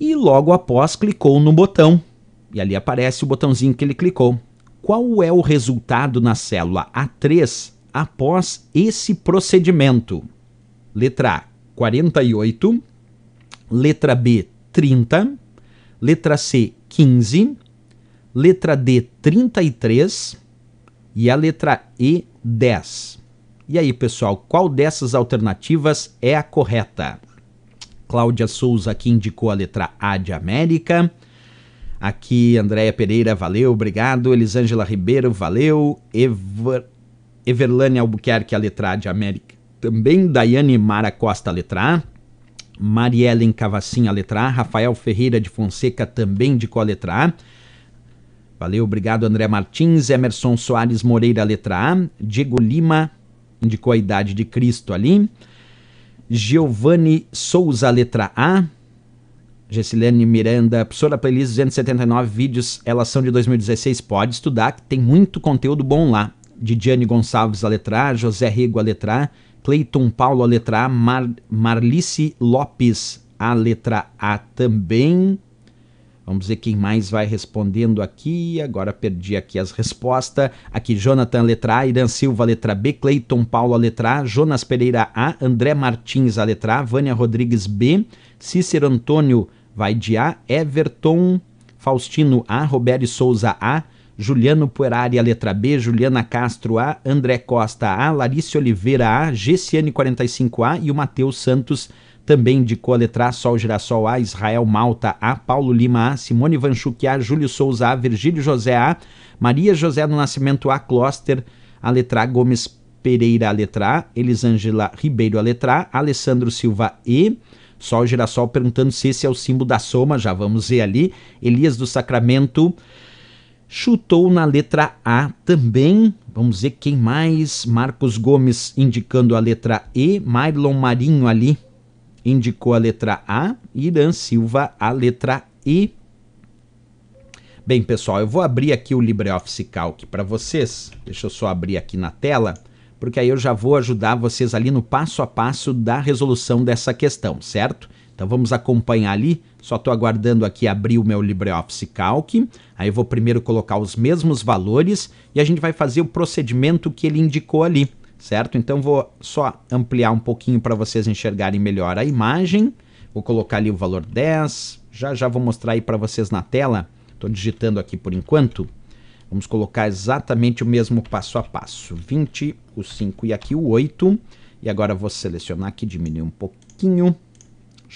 S1: e logo após clicou no botão. E ali aparece o botãozinho que ele clicou. Qual é o resultado na célula A3 após esse procedimento? Letra A, 48, letra B, 30, letra C, 15, letra D, 33 e a letra E, 10. E aí, pessoal, qual dessas alternativas é a correta? Cláudia Souza aqui indicou a letra A de América. Aqui, Andréia Pereira, valeu, obrigado. Elisângela Ribeiro, valeu. Ever... Everlane Albuquerque, a letra A de América também Daiane Mara Costa, letra A. Mariellen Cavacinha, letra A. Rafael Ferreira de Fonseca, também de qual letra A. Valeu, obrigado André Martins, Emerson Soares Moreira, letra A. Diego Lima, indicou a idade de Cristo ali. Giovanni Souza, letra A. Gessilene Miranda, professora playlist 279 vídeos, elas são de 2016, pode estudar, que tem muito conteúdo bom lá. Didiane Gonçalves, a letra A, José Rego, a letra A, Cleiton Paulo, a letra A. Mar, Marlice Lopes, a letra A também. Vamos ver quem mais vai respondendo aqui. Agora perdi aqui as respostas. Aqui Jonathan, letra A. Irã Silva, letra B. Cleiton Paulo, letra A. Jonas Pereira, A. André Martins, a letra A. Vânia Rodrigues, B. Cícero Antônio, vai de A. Everton Faustino, A. Roberto Souza, A. Juliano Puerari, a letra B, Juliana Castro A, André Costa A, Larice Oliveira A, Gessiane 45A e o Matheus Santos também indicou a letra A, Sol Girassol A, Israel Malta A, Paulo Lima A, Simone Vanchuk A, Júlio Souza A, Virgílio José A, Maria José do Nascimento A, Closter, a letra A, Gomes Pereira a letra A, Elisângela Ribeiro a letra A, Alessandro Silva E, Sol Girassol perguntando se esse é o símbolo da soma, já vamos ver ali, Elias do Sacramento, chutou na letra A também. Vamos ver quem mais. Marcos Gomes indicando a letra E. Marlon Marinho ali indicou a letra A. Irã Silva a letra E. Bem, pessoal, eu vou abrir aqui o LibreOffice Calc para vocês. Deixa eu só abrir aqui na tela, porque aí eu já vou ajudar vocês ali no passo a passo da resolução dessa questão, certo? Então vamos acompanhar ali. Só estou aguardando aqui abrir o meu LibreOffice Calc. Aí eu vou primeiro colocar os mesmos valores e a gente vai fazer o procedimento que ele indicou ali, certo? Então vou só ampliar um pouquinho para vocês enxergarem melhor a imagem. Vou colocar ali o valor 10. Já já vou mostrar aí para vocês na tela. Estou digitando aqui por enquanto. Vamos colocar exatamente o mesmo passo a passo. 20, o 5 e aqui o 8. E agora vou selecionar aqui, diminuir um pouquinho.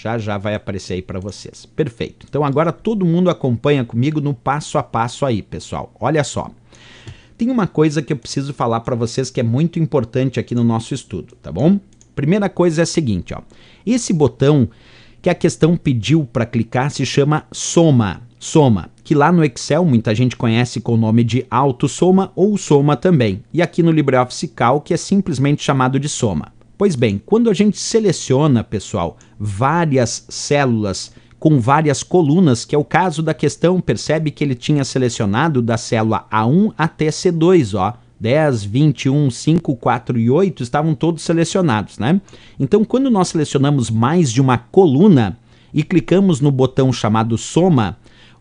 S1: Já já vai aparecer aí para vocês. Perfeito. Então agora todo mundo acompanha comigo no passo a passo aí, pessoal. Olha só. Tem uma coisa que eu preciso falar para vocês que é muito importante aqui no nosso estudo, tá bom? Primeira coisa é a seguinte, ó. Esse botão que a questão pediu para clicar se chama soma, soma, que lá no Excel muita gente conhece com o nome de autossoma ou soma também, e aqui no LibreOffice Calc é simplesmente chamado de soma. Pois bem, quando a gente seleciona, pessoal, várias células com várias colunas, que é o caso da questão, percebe que ele tinha selecionado da célula A1 até C2, ó. 10, 21, 5, 4 e 8 estavam todos selecionados, né? Então, quando nós selecionamos mais de uma coluna e clicamos no botão chamado soma,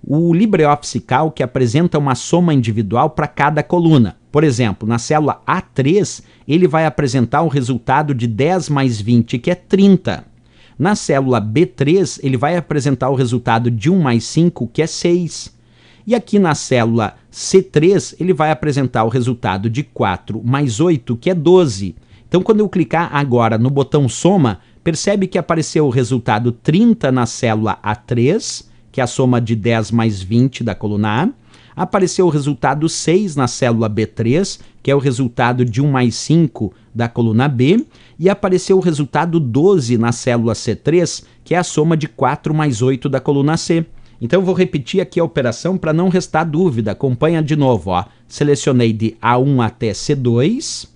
S1: o LibreOffice Calc apresenta uma soma individual para cada coluna. Por exemplo, na célula A3, ele vai apresentar o resultado de 10 mais 20, que é 30. Na célula B3, ele vai apresentar o resultado de 1 mais 5, que é 6. E aqui na célula C3, ele vai apresentar o resultado de 4 mais 8, que é 12. Então, quando eu clicar agora no botão soma, percebe que apareceu o resultado 30 na célula A3 que é a soma de 10 mais 20 da coluna A, apareceu o resultado 6 na célula B3, que é o resultado de 1 mais 5 da coluna B, e apareceu o resultado 12 na célula C3, que é a soma de 4 mais 8 da coluna C. Então vou repetir aqui a operação para não restar dúvida. Acompanha de novo, ó. Selecionei de A1 até C2.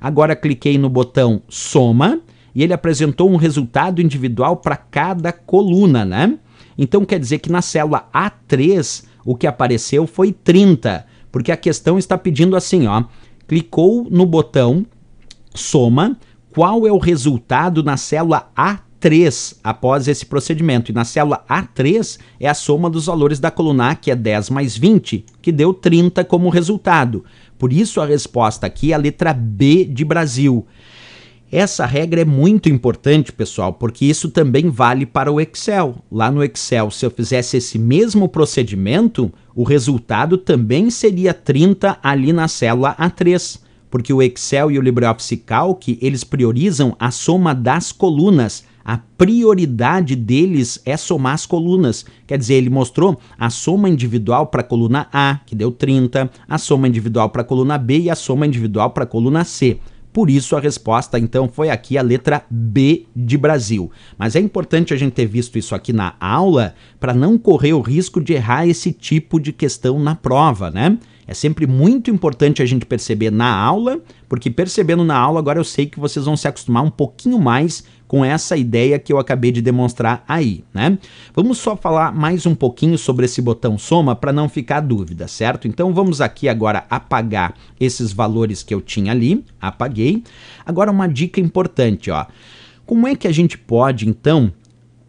S1: Agora cliquei no botão soma e ele apresentou um resultado individual para cada coluna, né? Então quer dizer que na célula A3 o que apareceu foi 30, porque a questão está pedindo assim, ó, clicou no botão soma, qual é o resultado na célula A3 após esse procedimento? E na célula A3 é a soma dos valores da coluna A, que é 10 mais 20, que deu 30 como resultado. Por isso a resposta aqui é a letra B de Brasil. Essa regra é muito importante, pessoal, porque isso também vale para o Excel. Lá no Excel, se eu fizesse esse mesmo procedimento, o resultado também seria 30 ali na célula A3, porque o Excel e o LibreOffice Calc, eles priorizam a soma das colunas. A prioridade deles é somar as colunas. Quer dizer, ele mostrou a soma individual para a coluna A, que deu 30, a soma individual para a coluna B e a soma individual para a coluna C. Por isso a resposta então foi aqui a letra B de Brasil. Mas é importante a gente ter visto isso aqui na aula para não correr o risco de errar esse tipo de questão na prova, né? É sempre muito importante a gente perceber na aula, porque percebendo na aula agora eu sei que vocês vão se acostumar um pouquinho mais com essa ideia que eu acabei de demonstrar aí, né? Vamos só falar mais um pouquinho sobre esse botão soma para não ficar dúvida, certo? Então vamos aqui agora apagar esses valores que eu tinha ali, apaguei. Agora uma dica importante, ó. Como é que a gente pode então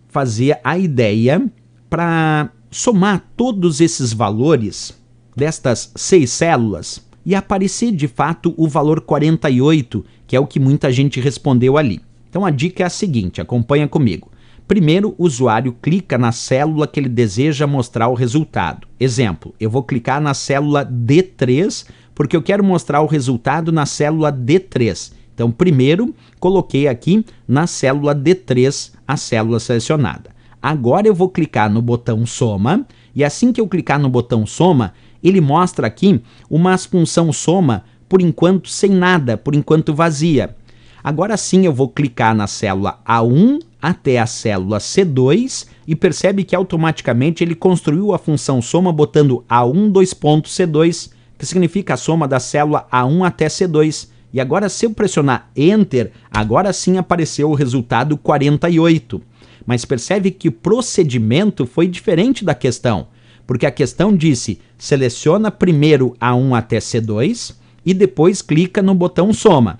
S1: fazer a ideia para somar todos esses valores destas seis células e aparecer de fato o valor 48, que é o que muita gente respondeu ali. Então a dica é a seguinte, acompanha comigo. Primeiro, o usuário clica na célula que ele deseja mostrar o resultado. Exemplo, eu vou clicar na célula D3 porque eu quero mostrar o resultado na célula D3. Então, primeiro, coloquei aqui na célula D3 a célula selecionada. Agora eu vou clicar no botão soma e assim que eu clicar no botão soma, ele mostra aqui uma função soma por enquanto sem nada, por enquanto vazia. Agora sim eu vou clicar na célula A1 até a célula C2 e percebe que automaticamente ele construiu a função soma botando A1 dois pontos C2, que significa a soma da célula A1 até C2. E agora se eu pressionar Enter, agora sim apareceu o resultado 48. Mas percebe que o procedimento foi diferente da questão, porque a questão disse seleciona primeiro A1 até C2 e depois clica no botão soma.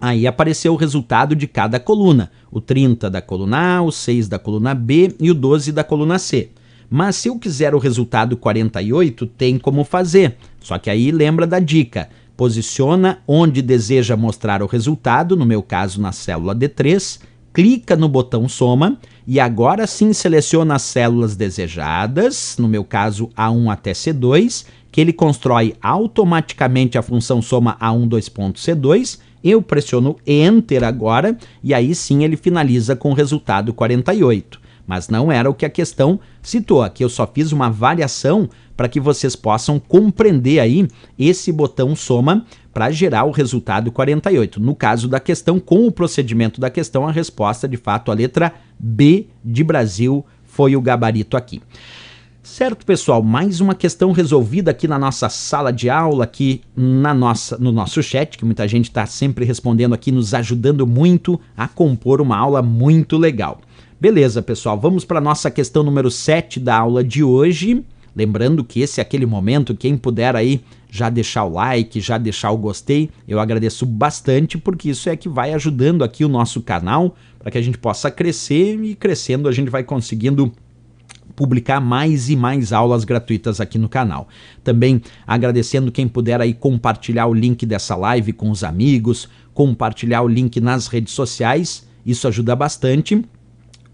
S1: Aí apareceu o resultado de cada coluna, o 30 da coluna A, o 6 da coluna B e o 12 da coluna C. Mas se eu quiser o resultado 48, tem como fazer. Só que aí lembra da dica: posiciona onde deseja mostrar o resultado, no meu caso na célula D3, clica no botão soma e agora sim seleciona as células desejadas, no meu caso A1 até C2, que ele constrói automaticamente a função soma A1 2.C2 eu pressiono Enter agora e aí sim ele finaliza com o resultado 48. Mas não era o que a questão citou. Aqui eu só fiz uma variação para que vocês possam compreender aí esse botão soma para gerar o resultado 48. No caso da questão, com o procedimento da questão, a resposta de fato, a letra B de Brasil foi o gabarito aqui. Certo, pessoal, mais uma questão resolvida aqui na nossa sala de aula, aqui na nossa, no nosso chat, que muita gente está sempre respondendo aqui, nos ajudando muito a compor uma aula muito legal. Beleza, pessoal, vamos para a nossa questão número 7 da aula de hoje. Lembrando que esse é aquele momento, quem puder aí já deixar o like, já deixar o gostei, eu agradeço bastante, porque isso é que vai ajudando aqui o nosso canal para que a gente possa crescer e crescendo a gente vai conseguindo publicar mais e mais aulas gratuitas aqui no canal. Também agradecendo quem puder aí compartilhar o link dessa live com os amigos, compartilhar o link nas redes sociais, isso ajuda bastante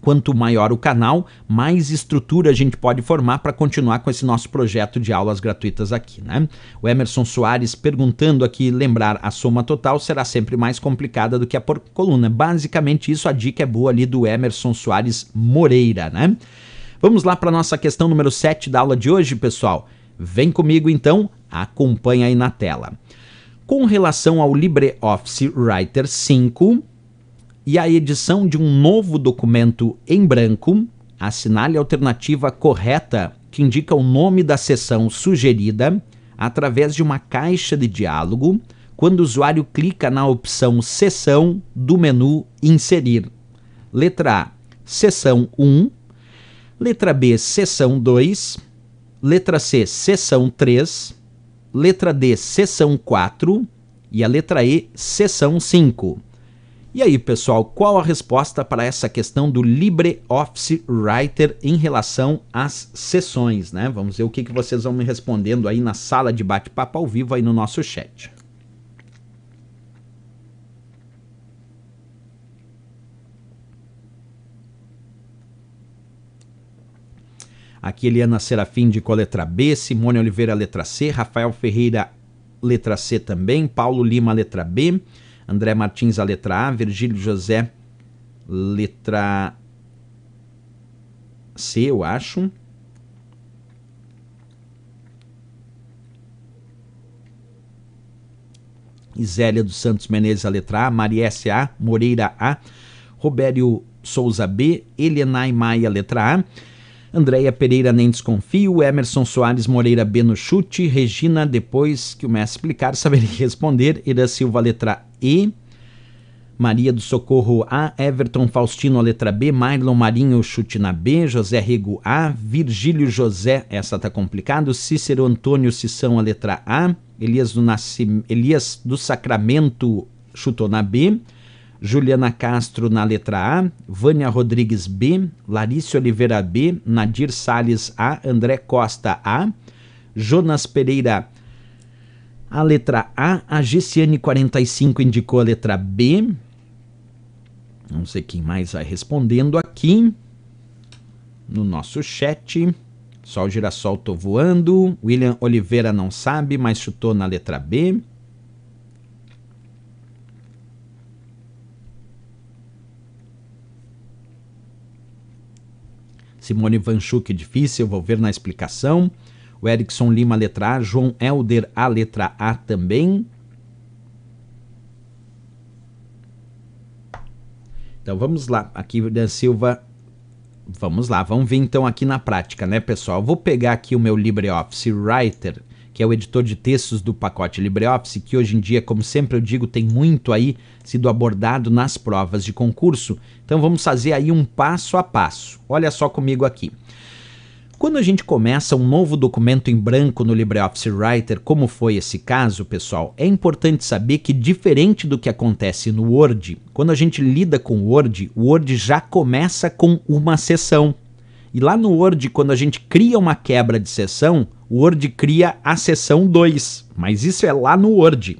S1: quanto maior o canal, mais estrutura a gente pode formar para continuar com esse nosso projeto de aulas gratuitas aqui, né? O Emerson Soares perguntando aqui, lembrar a soma total será sempre mais complicada do que a por coluna. Basicamente isso, a dica é boa ali do Emerson Soares Moreira, né? Vamos lá para nossa questão número 7 da aula de hoje, pessoal. Vem comigo então, acompanha aí na tela. Com relação ao LibreOffice Writer 5 e a edição de um novo documento em branco, assinale a alternativa correta que indica o nome da seção sugerida através de uma caixa de diálogo quando o usuário clica na opção Seção do menu Inserir. Letra A, Seção 1, Letra B, seção 2. Letra C, seção 3. Letra D, seção 4. E a letra E, seção 5. E aí, pessoal, qual a resposta para essa questão do LibreOffice Writer em relação às sessões, né? Vamos ver o que, que vocês vão me respondendo aí na sala de bate-papo ao vivo aí no nosso chat. Aqui Eliana Serafim indicou a é letra B, Simone Oliveira, letra C, Rafael Ferreira, letra C também, Paulo Lima, letra B, André Martins, a letra A, Virgílio José, letra C, eu acho. Isélia dos Santos Menezes, a letra A, S A, Moreira A, Robério Souza B, Elenay Maia, letra A, Andréia Pereira nem desconfio, Emerson Soares Moreira B no chute, Regina, depois que o mestre explicar, saberia responder, Ira Silva, letra E, Maria do Socorro A, Everton Faustino, letra B, Marlon Marinho, chute na B, José Rego A, Virgílio José, essa tá complicado, Cícero Antônio Sissão, a letra A, Elias do, Nascim, Elias do Sacramento chutou na B, Juliana Castro na letra A, Vânia Rodrigues B, Larissa Oliveira B, Nadir Sales A, André Costa A, Jonas Pereira a letra A, a Gessiane 45 indicou a letra B. Não sei quem mais vai respondendo aqui no nosso chat. Só o girassol tô voando. William Oliveira não sabe, mas chutou na letra B. Simone Vanchuk, é difícil, vou ver na explicação. O Erickson Lima, letra A. João Helder, a letra A também. Então vamos lá, aqui da Silva. Vamos lá, vamos ver então aqui na prática, né, pessoal? Eu vou pegar aqui o meu LibreOffice Writer que é o editor de textos do pacote LibreOffice, que hoje em dia, como sempre eu digo, tem muito aí sido abordado nas provas de concurso. Então vamos fazer aí um passo a passo. Olha só comigo aqui. Quando a gente começa um novo documento em branco no LibreOffice Writer, como foi esse caso, pessoal, é importante saber que, diferente do que acontece no Word, quando a gente lida com o Word, o Word já começa com uma sessão. E lá no Word, quando a gente cria uma quebra de sessão, o Word cria a seção 2, mas isso é lá no Word.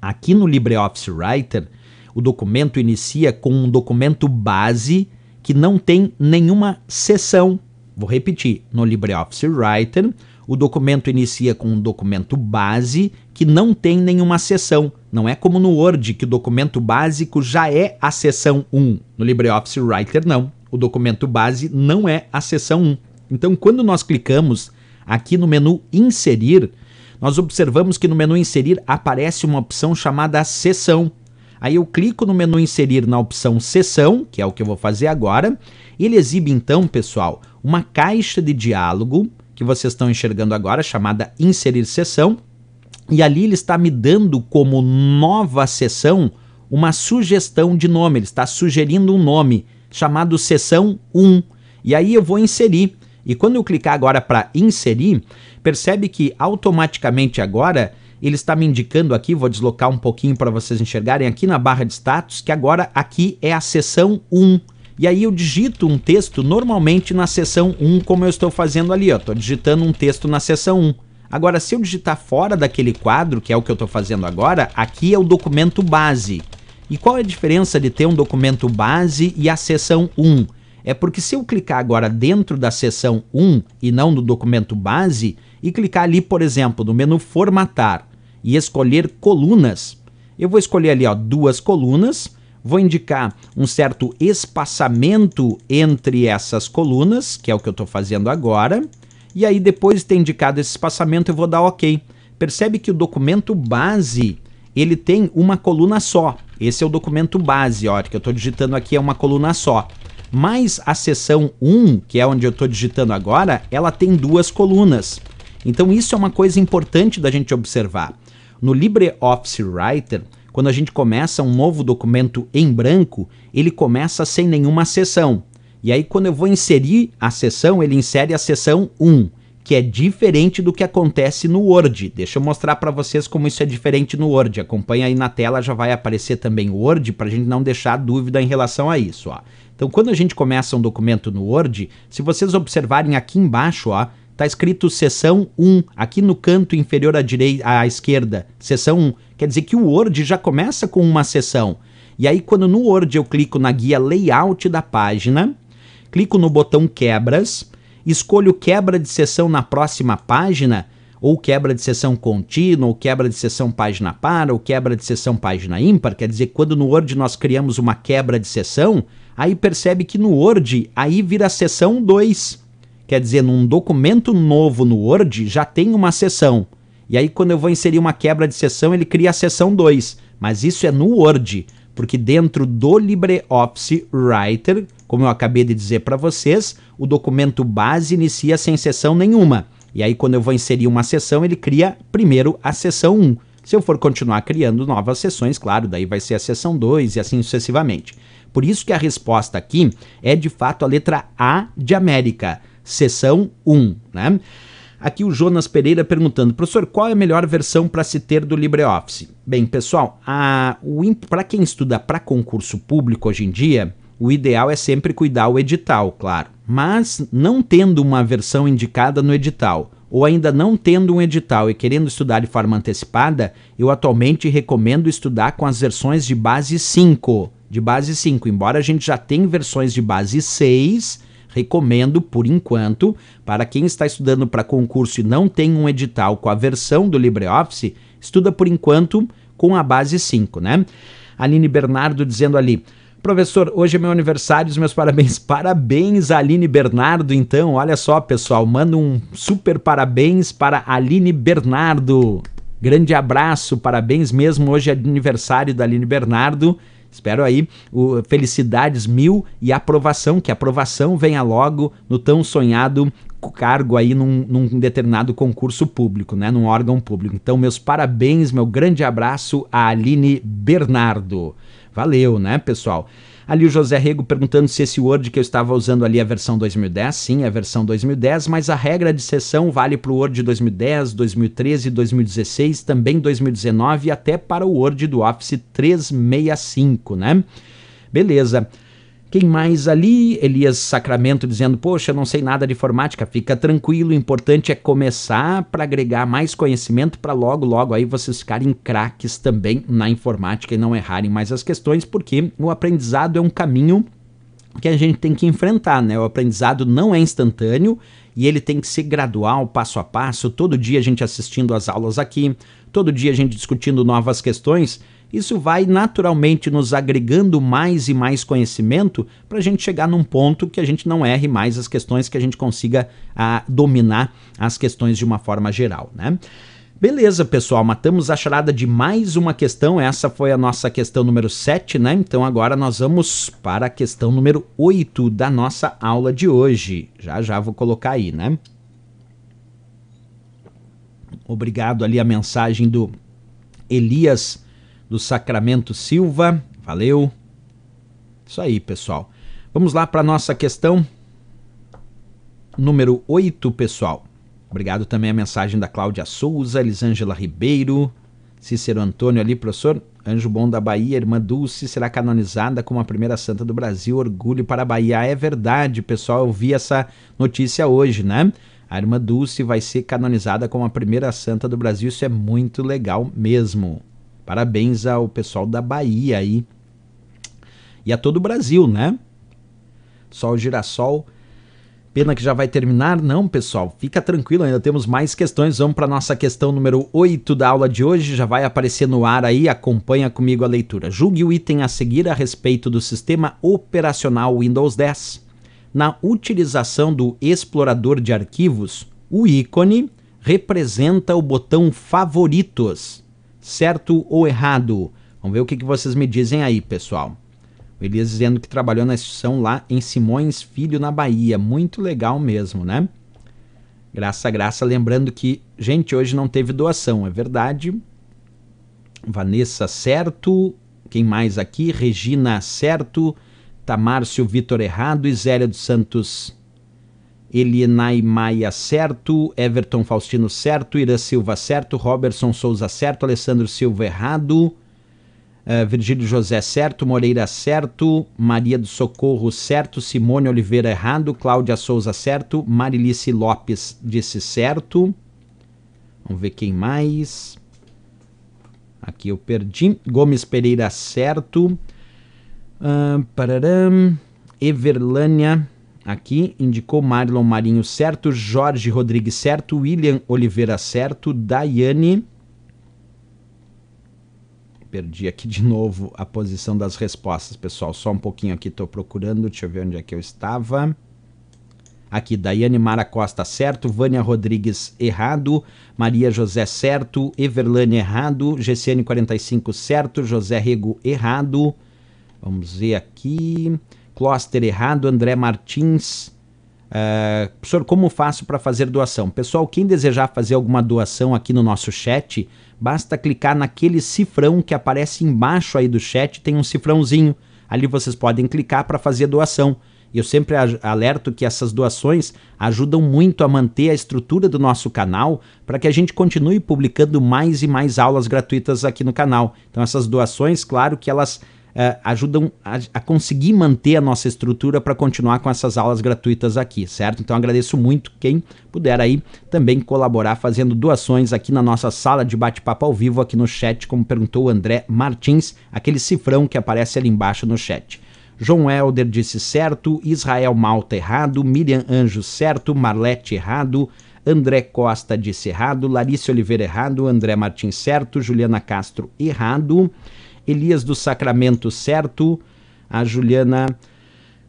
S1: Aqui no LibreOffice Writer, o documento inicia com um documento base que não tem nenhuma seção. Vou repetir, no LibreOffice Writer, o documento inicia com um documento base que não tem nenhuma seção. Não é como no Word, que o documento básico já é a seção 1. No LibreOffice Writer, não. O documento base não é a seção 1. Então, quando nós clicamos Aqui no menu Inserir, nós observamos que no menu Inserir aparece uma opção chamada Sessão. Aí eu clico no menu Inserir na opção Sessão, que é o que eu vou fazer agora. Ele exibe então, pessoal, uma caixa de diálogo que vocês estão enxergando agora, chamada Inserir Sessão. E ali ele está me dando como nova sessão uma sugestão de nome, ele está sugerindo um nome chamado sessão 1. E aí eu vou inserir. E quando eu clicar agora para inserir, percebe que automaticamente agora ele está me indicando aqui, vou deslocar um pouquinho para vocês enxergarem aqui na barra de status, que agora aqui é a seção 1. E aí eu digito um texto normalmente na seção 1, como eu estou fazendo ali, estou digitando um texto na seção 1. Agora, se eu digitar fora daquele quadro, que é o que eu estou fazendo agora, aqui é o documento base. E qual é a diferença de ter um documento base e a seção 1? é porque se eu clicar agora dentro da seção 1 e não no documento base, e clicar ali, por exemplo, no menu formatar e escolher colunas, eu vou escolher ali ó, duas colunas, vou indicar um certo espaçamento entre essas colunas, que é o que eu estou fazendo agora, e aí depois de ter indicado esse espaçamento eu vou dar OK. Percebe que o documento base ele tem uma coluna só. Esse é o documento base, ó, que eu estou digitando aqui é uma coluna só. Mas a seção 1, que é onde eu estou digitando agora, ela tem duas colunas. Então isso é uma coisa importante da gente observar. No LibreOffice Writer, quando a gente começa um novo documento em branco, ele começa sem nenhuma seção. E aí quando eu vou inserir a seção, ele insere a seção 1 que é diferente do que acontece no Word. Deixa eu mostrar para vocês como isso é diferente no Word. Acompanha aí na tela, já vai aparecer também o Word para a gente não deixar dúvida em relação a isso. Ó. Então, quando a gente começa um documento no Word, se vocês observarem aqui embaixo, ó, tá escrito sessão 1, aqui no canto inferior à, direita, à esquerda, sessão 1. Quer dizer que o Word já começa com uma sessão. E aí, quando no Word eu clico na guia Layout da página, clico no botão Quebras, escolho quebra de sessão na próxima página, ou quebra de sessão contínua, ou quebra de sessão página par, ou quebra de sessão página ímpar, quer dizer, quando no Word nós criamos uma quebra de sessão, aí percebe que no Word aí vira sessão 2. Quer dizer, num documento novo no Word já tem uma sessão. E aí quando eu vou inserir uma quebra de sessão, ele cria a sessão 2, mas isso é no Word, porque dentro do LibreOffice Writer como eu acabei de dizer para vocês, o documento base inicia sem sessão nenhuma. E aí, quando eu vou inserir uma sessão, ele cria primeiro a sessão 1. Se eu for continuar criando novas sessões, claro, daí vai ser a sessão 2 e assim sucessivamente. Por isso que a resposta aqui é de fato a letra A de América, sessão 1, né? Aqui o Jonas Pereira perguntando, professor, qual é a melhor versão para se ter do LibreOffice? Bem, pessoal, para quem estuda para concurso público hoje em dia, o ideal é sempre cuidar o edital, claro. Mas não tendo uma versão indicada no edital, ou ainda não tendo um edital e querendo estudar de forma antecipada, eu atualmente recomendo estudar com as versões de base 5. De base 5, embora a gente já tenha versões de base 6, recomendo por enquanto para quem está estudando para concurso e não tem um edital com a versão do LibreOffice, estuda por enquanto com a base 5, né? Aline Bernardo dizendo ali: Professor, hoje é meu aniversário, os meus parabéns. Parabéns, Aline Bernardo, então. Olha só, pessoal, manda um super parabéns para Aline Bernardo. Grande abraço, parabéns mesmo. Hoje é aniversário da Aline Bernardo. Espero aí o, felicidades mil e aprovação, que a aprovação venha logo no tão sonhado cargo aí num, num, determinado concurso público, né, num órgão público. Então, meus parabéns, meu grande abraço a Aline Bernardo. Valeu, né, pessoal? Ali o José Rego perguntando se esse Word que eu estava usando ali é a versão 2010. Sim, é a versão 2010, mas a regra de sessão vale para o Word 2010, 2013, 2016, também 2019 e até para o Word do Office 365, né? Beleza. Quem mais ali? Elias Sacramento dizendo: Poxa, eu não sei nada de informática, fica tranquilo, o importante é começar para agregar mais conhecimento para logo, logo aí vocês ficarem craques também na informática e não errarem mais as questões, porque o aprendizado é um caminho que a gente tem que enfrentar, né? O aprendizado não é instantâneo e ele tem que ser gradual, passo a passo. Todo dia a gente assistindo às aulas aqui, todo dia a gente discutindo novas questões isso vai naturalmente nos agregando mais e mais conhecimento para a gente chegar num ponto que a gente não erre mais as questões, que a gente consiga a, ah, dominar as questões de uma forma geral, né? Beleza, pessoal, matamos a charada de mais uma questão. Essa foi a nossa questão número 7, né? Então agora nós vamos para a questão número 8 da nossa aula de hoje. Já já vou colocar aí, né? Obrigado ali a mensagem do Elias do Sacramento Silva. Valeu. Isso aí, pessoal. Vamos lá para nossa questão número 8, pessoal. Obrigado também a mensagem da Cláudia Souza, Elisângela Ribeiro, Cícero Antônio ali, professor. Anjo bom da Bahia, irmã Dulce será canonizada como a primeira santa do Brasil. Orgulho para a Bahia. Ah, é verdade, pessoal. Eu vi essa notícia hoje, né? A irmã Dulce vai ser canonizada como a primeira santa do Brasil. Isso é muito legal mesmo. Parabéns ao pessoal da Bahia aí. E a todo o Brasil, né? Só o girassol. Pena que já vai terminar, não, pessoal. Fica tranquilo, ainda temos mais questões. Vamos para nossa questão número 8 da aula de hoje. Já vai aparecer no ar aí, acompanha comigo a leitura. Julgue o item a seguir a respeito do sistema operacional Windows 10. Na utilização do explorador de arquivos, o ícone representa o botão favoritos certo ou errado? Vamos ver o que, que vocês me dizem aí, pessoal. O Elias dizendo que trabalhou na instituição lá em Simões Filho, na Bahia. Muito legal mesmo, né? Graça, graça. Lembrando que, gente, hoje não teve doação, é verdade. Vanessa, certo. Quem mais aqui? Regina, certo. Tamárcio Vitor, errado. Isélia dos Santos, Elienay Maia certo, Everton Faustino certo, Ira Silva certo, Robertson Souza certo, Alessandro Silva errado, uh, Virgílio José certo, Moreira certo, Maria do Socorro certo, Simone Oliveira errado, Cláudia Souza certo, Marilice Lopes disse certo. Vamos ver quem mais. Aqui eu perdi. Gomes Pereira certo. Uh, pararam. Everlânia Aqui indicou Marlon Marinho certo, Jorge Rodrigues certo, William Oliveira certo, Daiane. Perdi aqui de novo a posição das respostas, pessoal. Só um pouquinho aqui, estou procurando. Deixa eu ver onde é que eu estava. Aqui, Daiane Mara Costa certo, Vânia Rodrigues errado, Maria José certo, Everlane errado, GCN 45 certo, José Rego errado. Vamos ver aqui. Cluster errado, André Martins. Uh, professor, como faço para fazer doação? Pessoal, quem desejar fazer alguma doação aqui no nosso chat, basta clicar naquele cifrão que aparece embaixo aí do chat, tem um cifrãozinho. Ali vocês podem clicar para fazer doação. Eu sempre alerto que essas doações ajudam muito a manter a estrutura do nosso canal para que a gente continue publicando mais e mais aulas gratuitas aqui no canal. Então essas doações, claro que elas uh, ajudam a, a, conseguir manter a nossa estrutura para continuar com essas aulas gratuitas aqui, certo? Então agradeço muito quem puder aí também colaborar fazendo doações aqui na nossa sala de bate-papo ao vivo, aqui no chat, como perguntou o André Martins, aquele cifrão que aparece ali embaixo no chat. João Helder disse certo, Israel Malta errado, Miriam Anjo certo, Marlete errado, André Costa disse errado, Larissa Oliveira errado, André Martins certo, Juliana Castro errado, Elias do Sacramento Certo, a Juliana,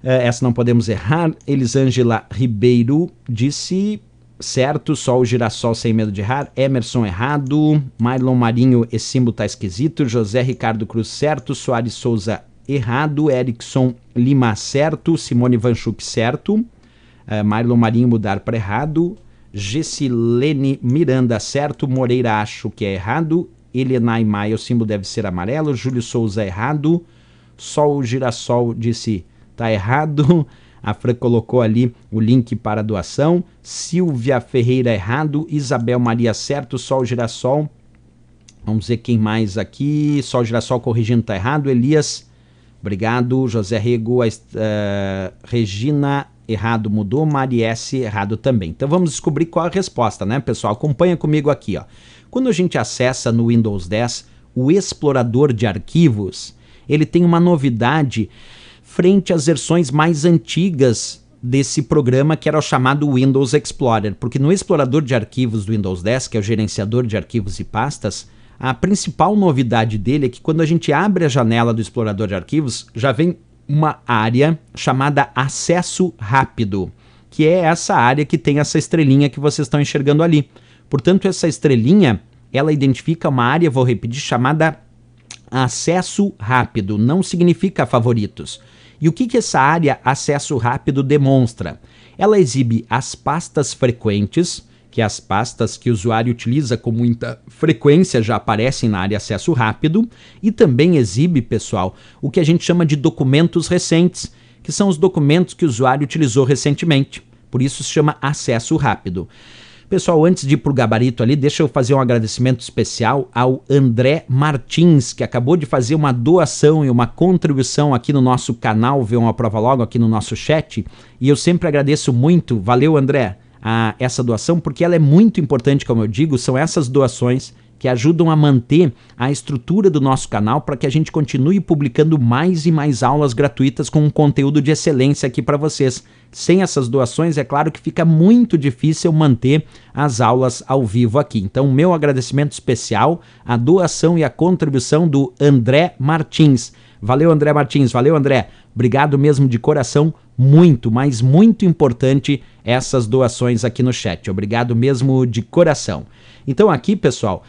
S1: eh, essa não podemos errar, Elisângela Ribeiro disse certo, só o girassol sem medo de errar, Emerson errado, Marlon Marinho, esse símbolo tá esquisito, José Ricardo Cruz certo, Soares Souza errado, Erickson Lima certo, Simone Vanchuk certo, uh, Marlon Marinho mudar para errado, Gessilene Miranda certo, Moreira acho que é errado, Elenai é Maia, o símbolo deve ser amarelo. Júlio Souza, errado. Sol Girassol disse, tá errado. A Fran colocou ali o link para a doação. Silvia Ferreira, errado. Isabel Maria, certo. Sol Girassol. Vamos ver quem mais aqui. Sol Girassol corrigindo, tá errado. Elias, obrigado. José Rego, uh, Regina, errado, mudou. Mariesse, errado também. Então vamos descobrir qual a resposta, né, pessoal? Acompanha comigo aqui, ó. Quando a gente acessa no Windows 10 o explorador de arquivos, ele tem uma novidade frente às versões mais antigas desse programa que era o chamado Windows Explorer, porque no explorador de arquivos do Windows 10, que é o gerenciador de arquivos e pastas, a principal novidade dele é que quando a gente abre a janela do explorador de arquivos, já vem uma área chamada acesso rápido, que é essa área que tem essa estrelinha que vocês estão enxergando ali. Portanto, essa estrelinha, ela identifica uma área, vou repetir, chamada acesso rápido, não significa favoritos. E o que, que essa área acesso rápido demonstra? Ela exibe as pastas frequentes, que é as pastas que o usuário utiliza com muita frequência já aparecem na área acesso rápido, e também exibe, pessoal, o que a gente chama de documentos recentes, que são os documentos que o usuário utilizou recentemente. Por isso se chama acesso rápido. Pessoal, antes de ir pro gabarito ali, deixa eu fazer um agradecimento especial ao André Martins, que acabou de fazer uma doação e uma contribuição aqui no nosso canal, vê uma prova logo aqui no nosso chat. E eu sempre agradeço muito. Valeu, André essa doação, porque ela é muito importante, como eu digo, são essas doações que ajudam a manter a estrutura do nosso canal para que a gente continue publicando mais e mais aulas gratuitas com um conteúdo de excelência aqui para vocês. Sem essas doações, é claro que fica muito difícil manter as aulas ao vivo aqui. Então, meu agradecimento especial à doação e à contribuição do André Martins. Valeu, André Martins. Valeu, André. Obrigado mesmo de coração. Muito, mas muito importante essas doações aqui no chat. Obrigado mesmo de coração. Então, aqui, pessoal,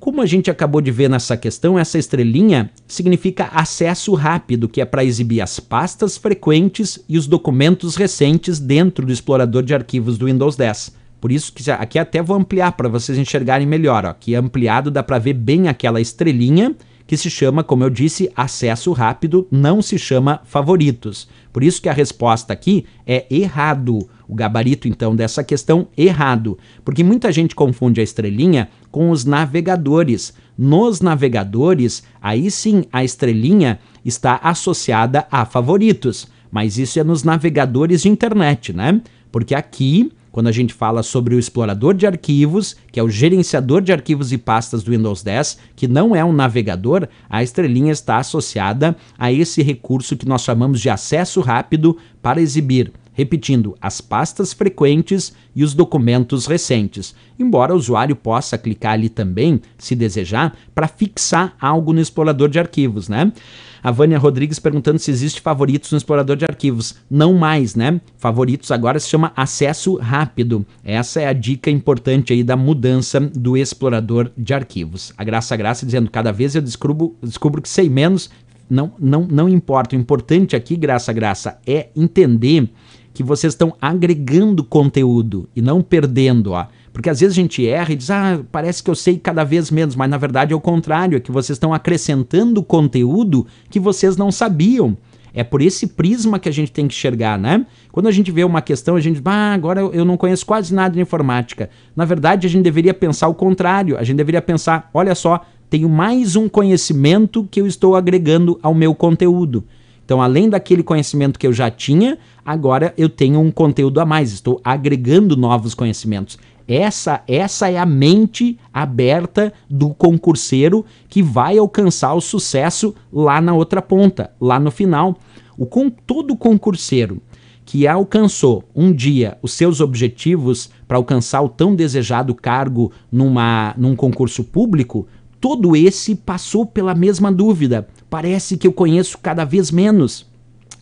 S1: como a gente acabou de ver nessa questão, essa estrelinha significa acesso rápido, que é para exibir as pastas frequentes e os documentos recentes dentro do explorador de arquivos do Windows 10. Por isso que aqui até vou ampliar para vocês enxergarem melhor. Ó. Aqui é ampliado dá para ver bem aquela estrelinha que se chama, como eu disse, acesso rápido, não se chama favoritos. Por isso que a resposta aqui é errado. O gabarito, então, dessa questão, errado. Porque muita gente confunde a estrelinha com os navegadores. Nos navegadores, aí sim a estrelinha está associada a favoritos. Mas isso é nos navegadores de internet, né? Porque aqui quando a gente fala sobre o explorador de arquivos, que é o gerenciador de arquivos e pastas do Windows 10, que não é um navegador, a estrelinha está associada a esse recurso que nós chamamos de acesso rápido para exibir repetindo as pastas frequentes e os documentos recentes, embora o usuário possa clicar ali também, se desejar, para fixar algo no explorador de arquivos, né? A Vânia Rodrigues perguntando se existe favoritos no explorador de arquivos. Não mais, né? Favoritos agora se chama acesso rápido. Essa é a dica importante aí da mudança do explorador de arquivos. A Graça Graça dizendo: cada vez eu descubro, descubro que sei menos. Não, não, não importa. O importante aqui, Graça Graça, é entender que vocês estão agregando conteúdo e não perdendo, ó. Porque às vezes a gente erra e diz, ah, parece que eu sei cada vez menos, mas na verdade é o contrário, é que vocês estão acrescentando conteúdo que vocês não sabiam. É por esse prisma que a gente tem que enxergar, né? Quando a gente vê uma questão, a gente, ah, agora eu não conheço quase nada de informática. Na verdade, a gente deveria pensar o contrário. A gente deveria pensar, olha só, tenho mais um conhecimento que eu estou agregando ao meu conteúdo. Então, além daquele conhecimento que eu já tinha, agora eu tenho um conteúdo a mais, estou agregando novos conhecimentos. Essa, essa é a mente aberta do concurseiro que vai alcançar o sucesso lá na outra ponta, lá no final. O com todo concurseiro que alcançou um dia os seus objetivos para alcançar o tão desejado cargo numa, num concurso público, todo esse passou pela mesma dúvida. Parece que eu conheço cada vez menos.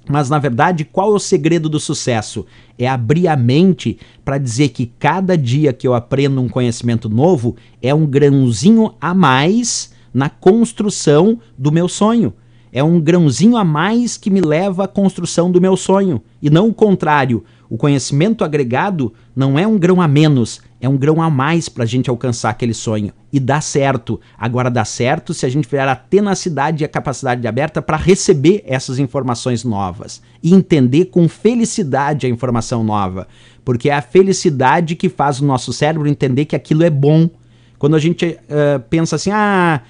S1: Mas na verdade, qual é o segredo do sucesso? É abrir a mente para dizer que cada dia que eu aprendo um conhecimento novo é um grãozinho a mais na construção do meu sonho. É um grãozinho a mais que me leva à construção do meu sonho. E não o contrário. O conhecimento agregado não é um grão a menos, é um grão a mais para a gente alcançar aquele sonho. E dá certo. Agora dá certo se a gente tiver a tenacidade e a capacidade aberta para receber essas informações novas e entender com felicidade a informação nova. Porque é a felicidade que faz o nosso cérebro entender que aquilo é bom. Quando a gente uh, pensa assim, ah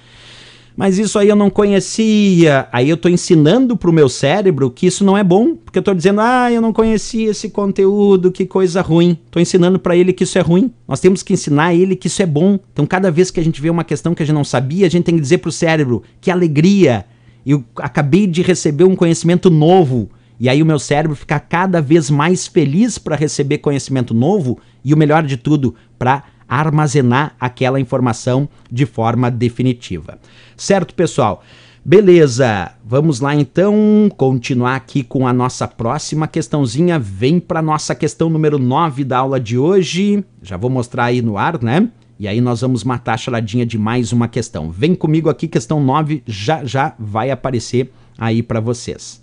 S1: mas isso aí eu não conhecia. Aí eu estou ensinando para o meu cérebro que isso não é bom, porque eu estou dizendo, ah, eu não conhecia esse conteúdo, que coisa ruim. Estou ensinando para ele que isso é ruim. Nós temos que ensinar ele que isso é bom. Então, cada vez que a gente vê uma questão que a gente não sabia, a gente tem que dizer para o cérebro que alegria. Eu acabei de receber um conhecimento novo. E aí o meu cérebro fica cada vez mais feliz para receber conhecimento novo e o melhor de tudo, para armazenar aquela informação de forma definitiva. Certo, pessoal? Beleza, vamos lá então continuar aqui com a nossa próxima questãozinha. Vem para nossa questão número 9 da aula de hoje. Já vou mostrar aí no ar, né? E aí nós vamos matar a charadinha de mais uma questão. Vem comigo aqui, questão 9 já já vai aparecer aí para vocês.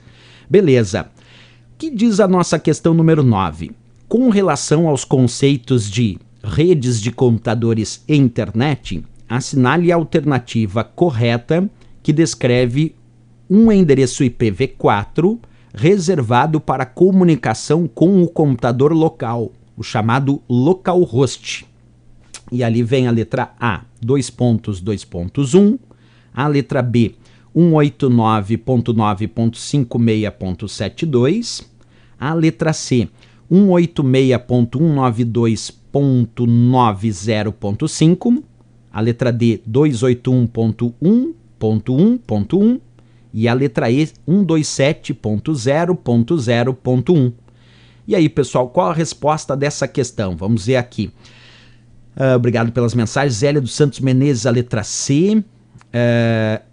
S1: Beleza. O que diz a nossa questão número 9? Com relação aos conceitos de redes de computadores e internet, assinale a alternativa correta que descreve um endereço IPv4 reservado para comunicação com o computador local, o chamado localhost. E ali vem a letra A, 2.2.1, a letra B, 189.9.56.72, a letra C, 186.192.1.1 281.90.5, a letra D 281.1.1.1 e a letra E 127.0.0.1. E aí, pessoal, qual a resposta dessa questão? Vamos ver aqui. Uh, obrigado pelas mensagens. Zélia dos Santos Menezes, a letra C. Uh,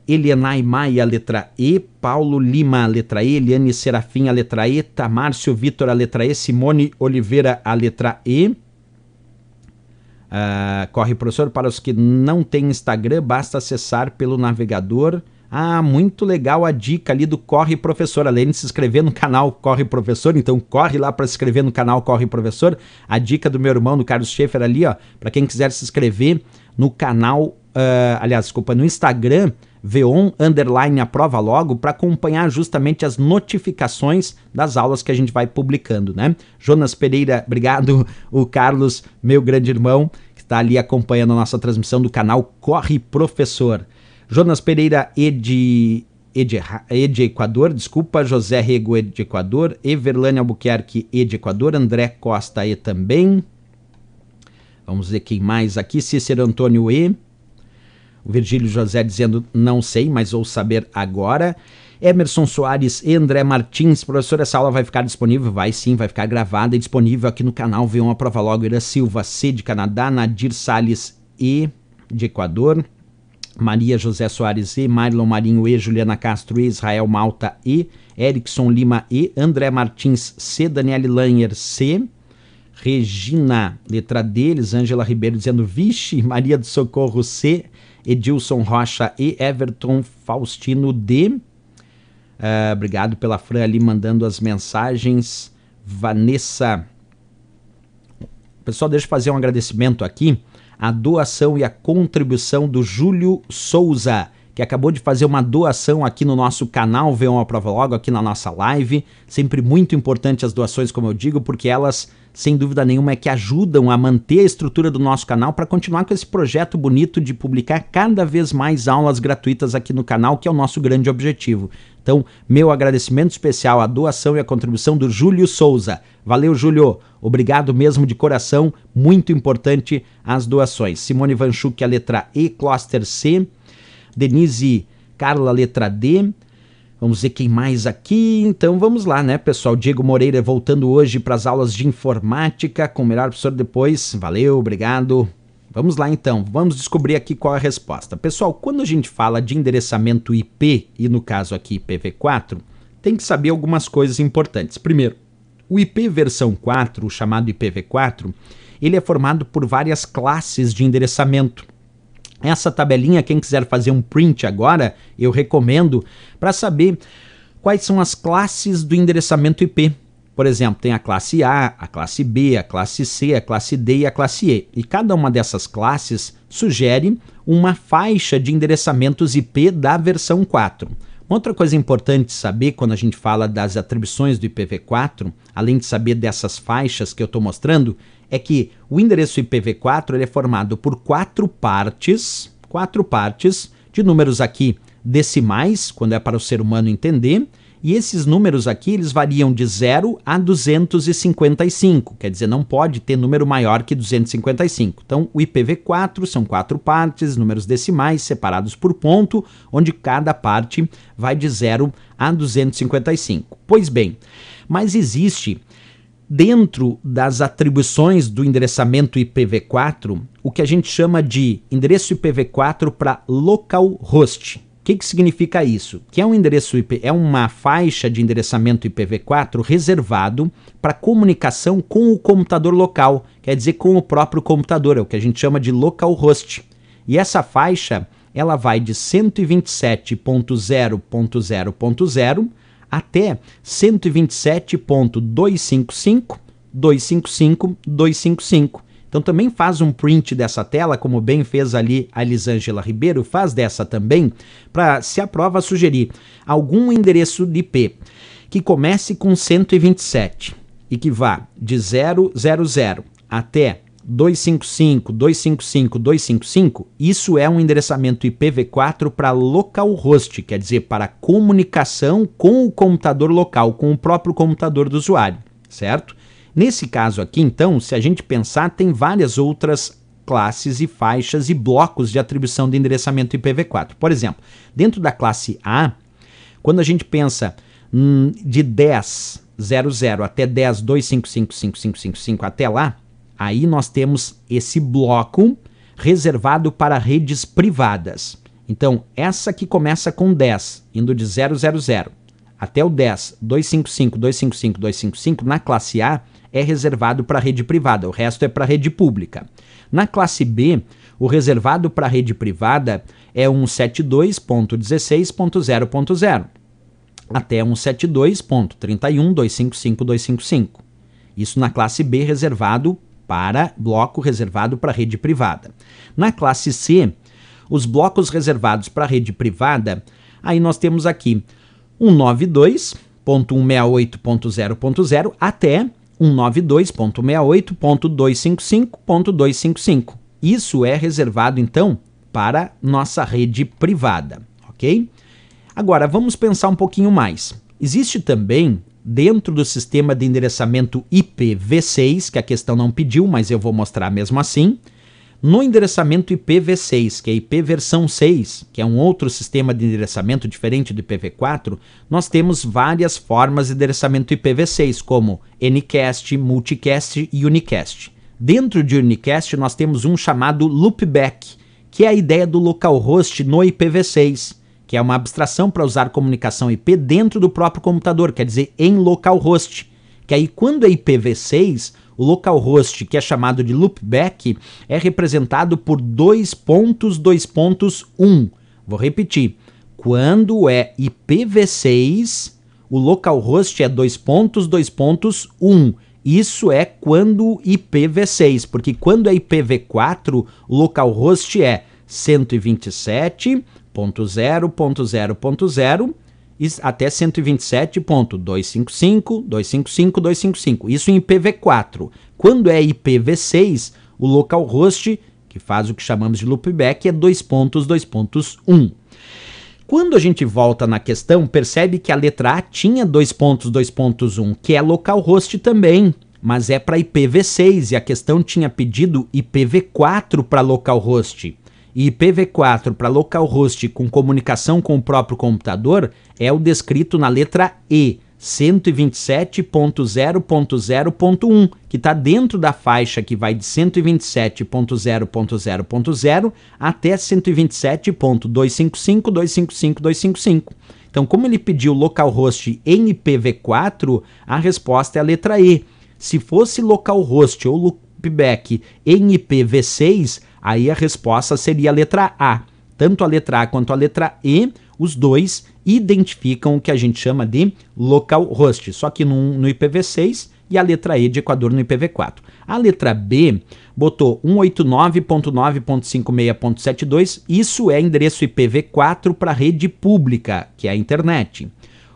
S1: Elianai Maia, a letra E. Paulo Lima, a letra E. Eliane Serafim, a letra E. Tamárcio Vitor, a letra E. Simone Oliveira, a letra E. Uh, corre, professor, para os que não têm Instagram, basta acessar pelo navegador. Ah, muito legal a dica ali do Corre Professor. Além de se inscrever no canal Corre Professor, então corre lá para se inscrever no canal Corre Professor. A dica do meu irmão, do Carlos Schaefer ali, ó, para quem quiser se inscrever no canal, uh, aliás, desculpa, no Instagram, Veon underline aprova logo para acompanhar justamente as notificações das aulas que a gente vai publicando, né? Jonas Pereira, obrigado. O Carlos, meu grande irmão, está ali acompanhando a nossa transmissão do canal Corre Professor. Jonas Pereira de e de Equador, desculpa, José Rego de Equador, Everlane Albuquerque de Equador, André Costa E também. Vamos ver quem mais aqui, Cícero Antônio E. O Virgílio José dizendo não sei, mas vou saber agora. Emerson Soares e André Martins. Professor, essa aula vai ficar disponível? Vai sim, vai ficar gravada e disponível aqui no canal V1 A Prova Logo, Ira Silva, C de Canadá, Nadir Salles E de Equador. Maria José Soares E, Marlon Marinho E, Juliana Castro E, Israel Malta E, Erickson Lima E, André Martins C, Daniele Langer, C, Regina, letra deles, Ângela Ribeiro dizendo Vixe, Maria do Socorro C, Edilson Rocha E, Everton Faustino D, Uh, obrigado pela Fran ali mandando as mensagens. Vanessa. Pessoal, deixa eu fazer um agradecimento aqui. A doação e a contribuição do Júlio Souza, que acabou de fazer uma doação aqui no nosso canal v uma a Prova Logo, aqui na nossa live. Sempre muito importante as doações, como eu digo, porque elas sem dúvida nenhuma, é que ajudam a manter a estrutura do nosso canal para continuar com esse projeto bonito de publicar cada vez mais aulas gratuitas aqui no canal, que é o nosso grande objetivo. Então, meu agradecimento especial à doação e à contribuição do Júlio Souza. Valeu, Júlio. Obrigado mesmo de coração. Muito importante as doações. Simone Vanchuk, a letra E, Cluster C. Denise Carla, letra D. Vamos ver quem mais aqui. Então vamos lá, né, pessoal? Diego Moreira voltando hoje para as aulas de informática com o melhor professor depois. Valeu, obrigado. Vamos lá então, vamos descobrir aqui qual é a resposta. Pessoal, quando a gente fala de endereçamento IP, e no caso aqui IPv4, tem que saber algumas coisas importantes. Primeiro, o IP versão 4, o chamado IPv4, ele é formado por várias classes de endereçamento. Essa tabelinha, quem quiser fazer um print agora, eu recomendo para saber quais são as classes do endereçamento IP. Por exemplo, tem a classe A, a classe B, a classe C, a classe D e a classe E. E cada uma dessas classes sugere uma faixa de endereçamentos IP da versão 4. Outra coisa importante saber quando a gente fala das atribuições do IPv4, além de saber dessas faixas que eu estou mostrando, é que o endereço IPv4 ele é formado por quatro partes, quatro partes de números aqui decimais, quando é para o ser humano entender, e esses números aqui eles variam de 0 a 255, quer dizer, não pode ter número maior que 255. Então, o IPv4 são quatro partes, números decimais separados por ponto, onde cada parte vai de 0 a 255. Pois bem, mas existe dentro das atribuições do endereçamento IPv4 o que a gente chama de endereço IPv4 para localhost. O que, que significa isso? Que é um endereço IP, é uma faixa de endereçamento IPv4 reservado para comunicação com o computador local, quer dizer, com o próprio computador, é o que a gente chama de localhost. E essa faixa ela vai de 127.0.0.0 até 127.255.255.255. Então também faz um print dessa tela, como bem fez ali a Elisângela Ribeiro, faz dessa também, para se a prova sugerir algum endereço de IP que comece com 127 e que vá de 000 até 255, 255, 255, isso é um endereçamento IPv4 para localhost, quer dizer, para comunicação com o computador local, com o próprio computador do usuário, certo? Nesse caso aqui, então, se a gente pensar, tem várias outras classes e faixas e blocos de atribuição de endereçamento IPv4. Por exemplo, dentro da classe A, quando a gente pensa hum, de 10.0.0 até 10 até lá, Aí nós temos esse bloco reservado para redes privadas. Então, essa que começa com 10, indo de 000 até o 10, 255, 255, 255, na classe A, é reservado para rede privada, o resto é para rede pública. Na classe B, o reservado para rede privada é 172.16.0.0 até 172.31.255.255. Isso na classe B reservado para bloco reservado para rede privada. Na classe C, os blocos reservados para rede privada, aí nós temos aqui 192.168.0.0 até 192.68.255.255. Isso é reservado então para nossa rede privada, ok? Agora vamos pensar um pouquinho mais. Existe também dentro do sistema de endereçamento IPv6, que a questão não pediu, mas eu vou mostrar mesmo assim. No endereçamento IPv6, que é IP versão 6, que é um outro sistema de endereçamento diferente do IPv4, nós temos várias formas de endereçamento IPv6, como Ncast, Multicast e Unicast. Dentro de Unicast, nós temos um chamado Loopback, que é a ideia do localhost no IPv6 que é uma abstração para usar comunicação IP dentro do próprio computador, quer dizer, em localhost. Que aí, quando é IPv6, o localhost, que é chamado de loopback, é representado por dois pontos, dois pontos, um. Vou repetir. Quando é IPv6, o localhost é dois pontos, dois pontos, um. Isso é quando IPv6, porque quando é IPv4, o localhost é 127 127.0.0.0 até 127.255, 255, 255. Isso em IPv4. Quando é IPv6, o localhost, que faz o que chamamos de loopback, é 2.2.1. Quando a gente volta na questão, percebe que a letra A tinha 2.2.1, que é localhost também, mas é para IPv6 e a questão tinha pedido IPv4 para localhost e IPv4 para localhost com comunicação com o próprio computador é o descrito na letra E, 127.0.0.1, que está dentro da faixa que vai de 127.0.0.0 até 127.255.255.255. Então, como ele pediu localhost em IPv4, a resposta é a letra E. Se fosse localhost ou loopback em IPv6, Aí a resposta seria a letra A. Tanto a letra A quanto a letra E, os dois identificam o que a gente chama de local host, só que no, no IPv6 e a letra E de Equador no IPv4. A letra B botou 189.9.56.72, isso é endereço IPv4 para rede pública, que é a internet.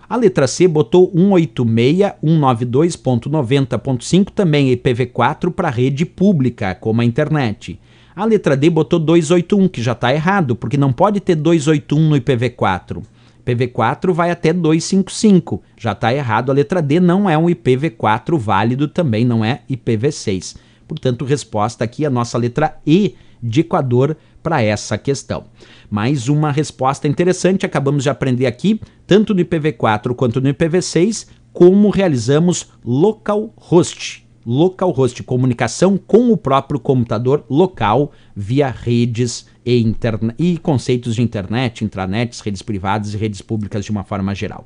S1: A letra C botou 186.192.90.5, também é IPv4 para rede pública, como a internet. A letra D botou 281, que já está errado, porque não pode ter 281 no IPv4. IPv4 vai até 255. Já está errado, a letra D não é um IPv4 válido, também não é IPv6. Portanto, resposta aqui a nossa letra E de Equador para essa questão. Mais uma resposta interessante, acabamos de aprender aqui, tanto no IPv4 quanto no IPv6, como realizamos localhost localhost, comunicação com o próprio computador local via redes e, interna e conceitos de internet, intranets, redes privadas e redes públicas de uma forma geral.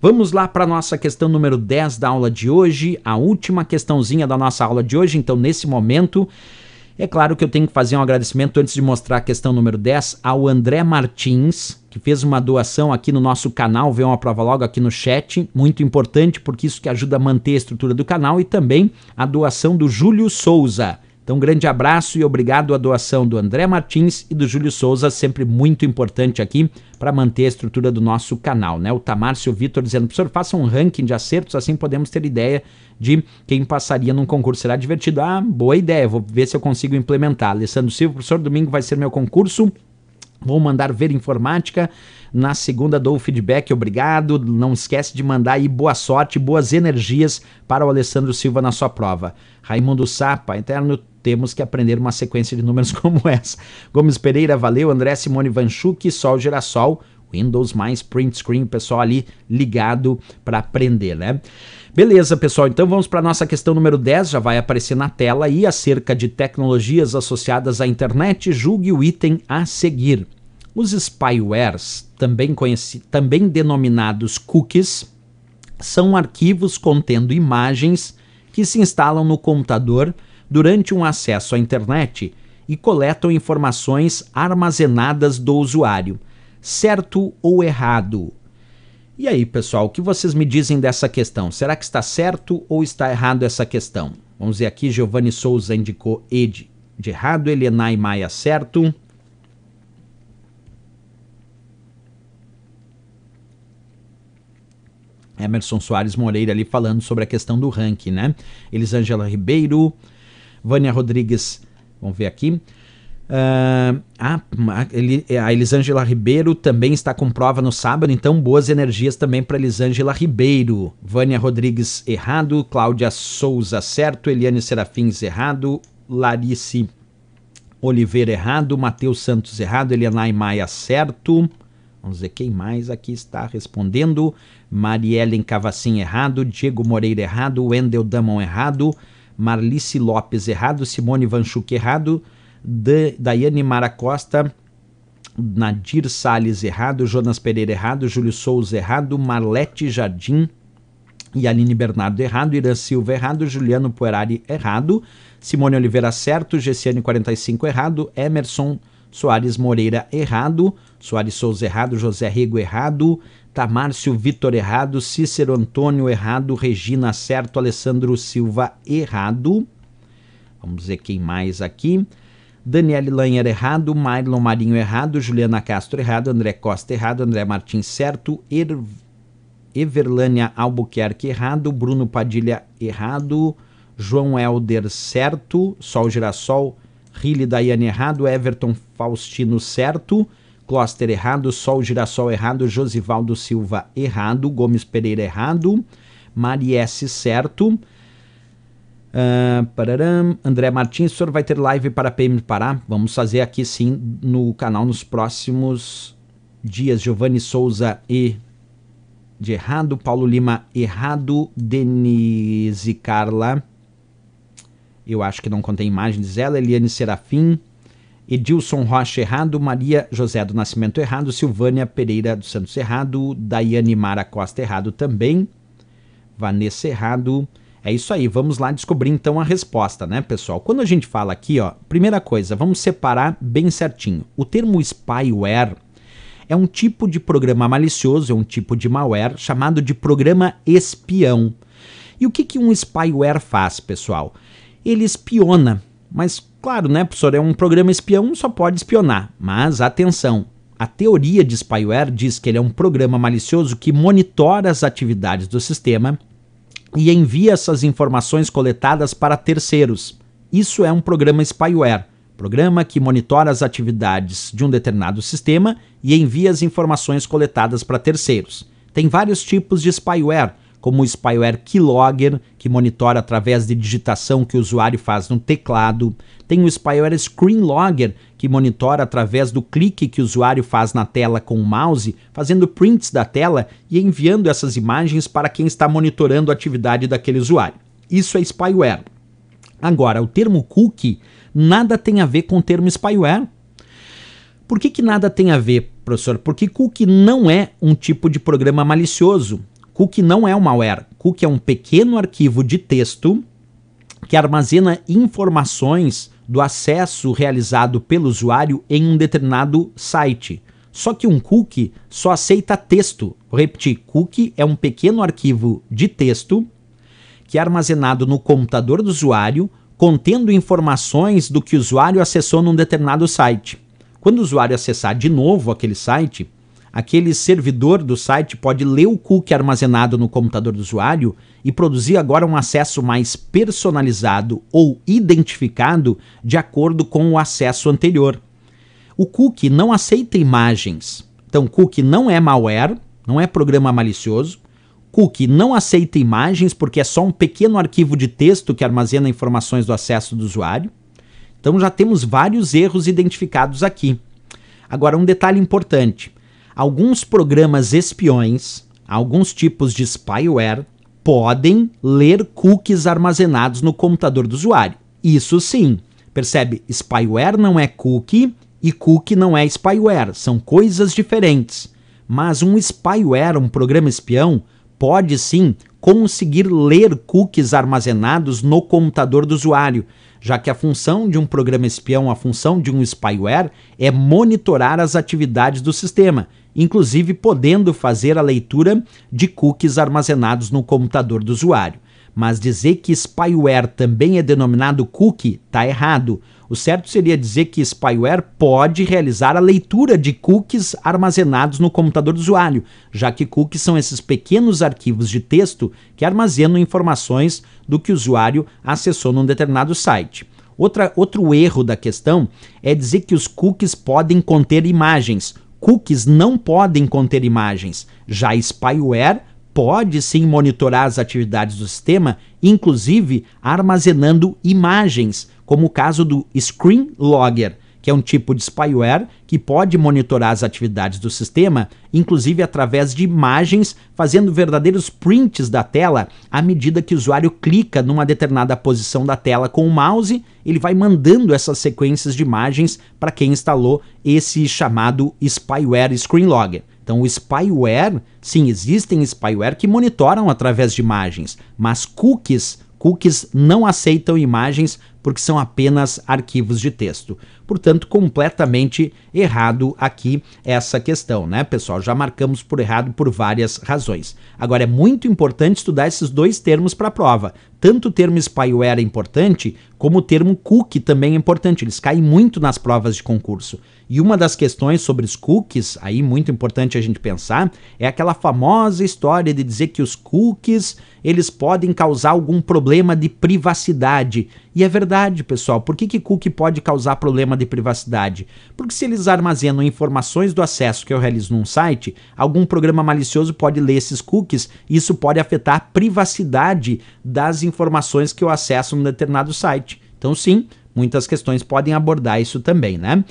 S1: Vamos lá para a nossa questão número 10 da aula de hoje, a última questãozinha da nossa aula de hoje. Então, nesse momento, é claro que eu tenho que fazer um agradecimento antes de mostrar a questão número 10 ao André Martins, que fez uma doação aqui no nosso canal, vê uma prova logo aqui no chat, muito importante porque isso que ajuda a manter a estrutura do canal e também a doação do Júlio Souza. Então, um grande abraço e obrigado à doação do André Martins e do Júlio Souza, sempre muito importante aqui para manter a estrutura do nosso canal, né? O Tamárcio Vitor dizendo, professor, faça um ranking de acertos, assim podemos ter ideia de quem passaria num concurso. Será divertido. Ah, boa ideia, vou ver se eu consigo implementar. Alessandro Silva, professor, domingo vai ser meu concurso Vou mandar ver informática. Na segunda dou o feedback, obrigado. Não esquece de mandar aí boa sorte, boas energias para o Alessandro Silva na sua prova. Raimundo Sapa, interno, temos que aprender uma sequência de números como essa. Gomes Pereira, valeu. André Simone Vanchuk, Sol Girassol. Windows mais print screen, pessoal ali ligado para aprender, né? Beleza, pessoal, então vamos para nossa questão número 10, já vai aparecer na tela aí, acerca de tecnologias associadas à internet, julgue o item a seguir. Os spywares, também, conheci, também denominados cookies, são arquivos contendo imagens que se instalam no computador durante um acesso à internet e coletam informações armazenadas do usuário certo ou errado. E aí, pessoal, o que vocês me dizem dessa questão? Será que está certo ou está errado essa questão? Vamos ver aqui, Giovanni Souza indicou Ed de errado, e Maia certo. Emerson Soares Moreira ali falando sobre a questão do ranking, né? Elisângela Ribeiro, Vânia Rodrigues, vamos ver aqui. Uh, ah, hum, a Elisângela Ribeiro também está com prova no sábado, então boas energias também para Elisângela Ribeiro. Vânia Rodrigues errado, Cláudia Souza certo, Eliane Serafins errado, Larice Oliveira errado, Matheus Santos errado, Elianai Maia certo. Vamos ver quem mais aqui está respondendo. Marielle Cavacim errado, Diego Moreira errado, Wendel Damon errado, Marlice Lopes errado, Simone Vanchuk errado. Daiane Mara Costa, Nadir Sales errado, Jonas Pereira errado, Júlio Souza errado, Marlete Jardim e Aline Bernardo errado, Irã Silva errado, Juliano Puerari errado, Simone Oliveira certo, Gessiane 45 errado, Emerson Soares Moreira errado, Soares Souza errado, José Rego errado, Tamárcio Vitor errado, Cícero Antônio errado, Regina certo, Alessandro Silva errado. Vamos ver quem mais aqui. Daniele Lanher errado, Marlon Marinho errado, Juliana Castro errado, André Costa errado, André Martins certo, er... Everlânia Albuquerque errado, Bruno Padilha errado, João Helder certo, Sol Girassol, Rilly Daiane errado, Everton Faustino certo, Closter errado, Sol Girassol errado, Josivaldo Silva errado, Gomes Pereira errado, Mariesse certo, Uh, pararam, André Martins, o senhor vai ter live para PM Pará? Vamos fazer aqui sim no canal nos próximos dias. Giovanni Souza e de errado, Paulo Lima errado, Denise Carla, eu acho que não contém imagens dela, Eliane Serafim, Edilson Rocha errado, Maria José do Nascimento errado, Silvânia Pereira dos Santos errado, Daiane Mara Costa errado também, Vanessa errado, é isso aí, vamos lá descobrir então a resposta, né, pessoal? Quando a gente fala aqui, ó, primeira coisa, vamos separar bem certinho. O termo spyware é um tipo de programa malicioso, é um tipo de malware chamado de programa espião. E o que, que um spyware faz, pessoal? Ele espiona, mas claro, né, professor? É um programa espião, só pode espionar. Mas atenção, a teoria de spyware diz que ele é um programa malicioso que monitora as atividades do sistema e envia essas informações coletadas para terceiros. Isso é um programa spyware, programa que monitora as atividades de um determinado sistema e envia as informações coletadas para terceiros. Tem vários tipos de spyware como o spyware Keylogger, que monitora através de digitação que o usuário faz no teclado. Tem o spyware Screenlogger, que monitora através do clique que o usuário faz na tela com o mouse, fazendo prints da tela e enviando essas imagens para quem está monitorando a atividade daquele usuário. Isso é spyware. Agora, o termo cookie nada tem a ver com o termo spyware. Por que, que nada tem a ver, professor? Porque cookie não é um tipo de programa malicioso. Cook não é um malware. Cook é um pequeno arquivo de texto que armazena informações do acesso realizado pelo usuário em um determinado site. Só que um cookie só aceita texto. Vou repetir: cookie é um pequeno arquivo de texto que é armazenado no computador do usuário, contendo informações do que o usuário acessou num determinado site. Quando o usuário acessar de novo aquele site, aquele servidor do site pode ler o cookie armazenado no computador do usuário e produzir agora um acesso mais personalizado ou identificado de acordo com o acesso anterior. O cookie não aceita imagens. Então, cookie não é malware, não é programa malicioso. Cookie não aceita imagens porque é só um pequeno arquivo de texto que armazena informações do acesso do usuário. Então já temos vários erros identificados aqui. Agora, um detalhe importante: alguns programas espiões, alguns tipos de spyware, podem ler cookies armazenados no computador do usuário. Isso sim. Percebe? Spyware não é cookie e cookie não é spyware, são coisas diferentes. Mas um spyware, um programa espião, pode sim conseguir ler cookies armazenados no computador do usuário, já que a função de um programa espião, a função de um spyware, é monitorar as atividades do sistema inclusive podendo fazer a leitura de cookies armazenados no computador do usuário. Mas dizer que spyware também é denominado cookie está errado. O certo seria dizer que spyware pode realizar a leitura de cookies armazenados no computador do usuário, já que cookies são esses pequenos arquivos de texto que armazenam informações do que o usuário acessou num determinado site. Outra, outro erro da questão é dizer que os cookies podem conter imagens, Cookies não podem conter imagens. Já spyware pode sim monitorar as atividades do sistema, inclusive armazenando imagens, como o caso do Screen Logger que é um tipo de spyware que pode monitorar as atividades do sistema, inclusive através de imagens, fazendo verdadeiros prints da tela à medida que o usuário clica numa determinada posição da tela com o mouse, ele vai mandando essas sequências de imagens para quem instalou esse chamado spyware screenlogger. Então, o spyware, sim, existem spyware que monitoram através de imagens, mas cookies, cookies não aceitam imagens porque são apenas arquivos de texto. Portanto, completamente errado aqui essa questão, né, pessoal? Já marcamos por errado por várias razões. Agora, é muito importante estudar esses dois termos para a prova. Tanto o termo spyware é importante, como o termo cookie também é importante. Eles caem muito nas provas de concurso. E uma das questões sobre os cookies, aí muito importante a gente pensar, é aquela famosa história de dizer que os cookies, eles podem causar algum problema de privacidade e é verdade, pessoal. Por que, que cookie pode causar problema de privacidade? Porque se eles armazenam informações do acesso que eu realizo num site, algum programa malicioso pode ler esses cookies e isso pode afetar a privacidade das informações que eu acesso num determinado site. Então, sim, muitas questões podem abordar isso também, né?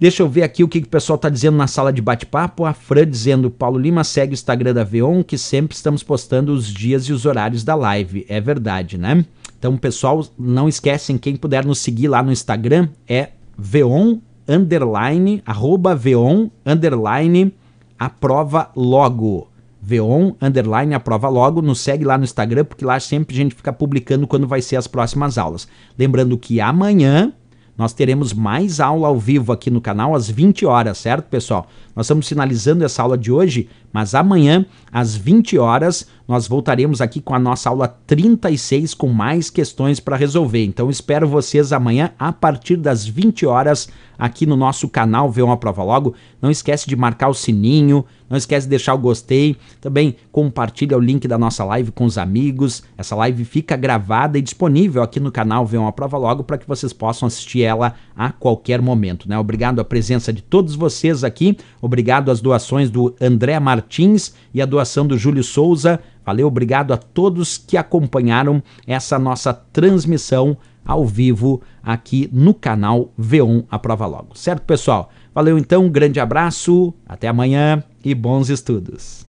S1: Deixa eu ver aqui o que, que o pessoal está dizendo na sala de bate-papo. A Fran dizendo: Paulo Lima segue o Instagram da Veon, que sempre estamos postando os dias e os horários da live. É verdade, né? Então, pessoal, não esquecem, quem puder nos seguir lá no Instagram é veon, underline, arroba veon, underline, aprova logo. Veon, underline, aprova logo, nos segue lá no Instagram, porque lá sempre a gente fica publicando quando vai ser as próximas aulas. Lembrando que amanhã nós teremos mais aula ao vivo aqui no canal às 20 horas, certo, pessoal? Nós estamos finalizando essa aula de hoje, mas amanhã, às 20 horas, nós voltaremos aqui com a nossa aula 36 com mais questões para resolver. Então espero vocês amanhã a partir das 20 horas aqui no nosso canal Vê uma Prova Logo. Não esquece de marcar o sininho, não esquece de deixar o gostei. Também compartilha o link da nossa live com os amigos. Essa live fica gravada e disponível aqui no canal Vê uma Prova Logo para que vocês possam assistir ela a qualquer momento. Né? Obrigado à presença de todos vocês aqui. Obrigado às doações do André Martins e a doação do Júlio Souza. Valeu, obrigado a todos que acompanharam essa nossa transmissão ao vivo aqui no canal V1 A Prova Logo. Certo, pessoal? Valeu então, um grande abraço, até amanhã e bons estudos.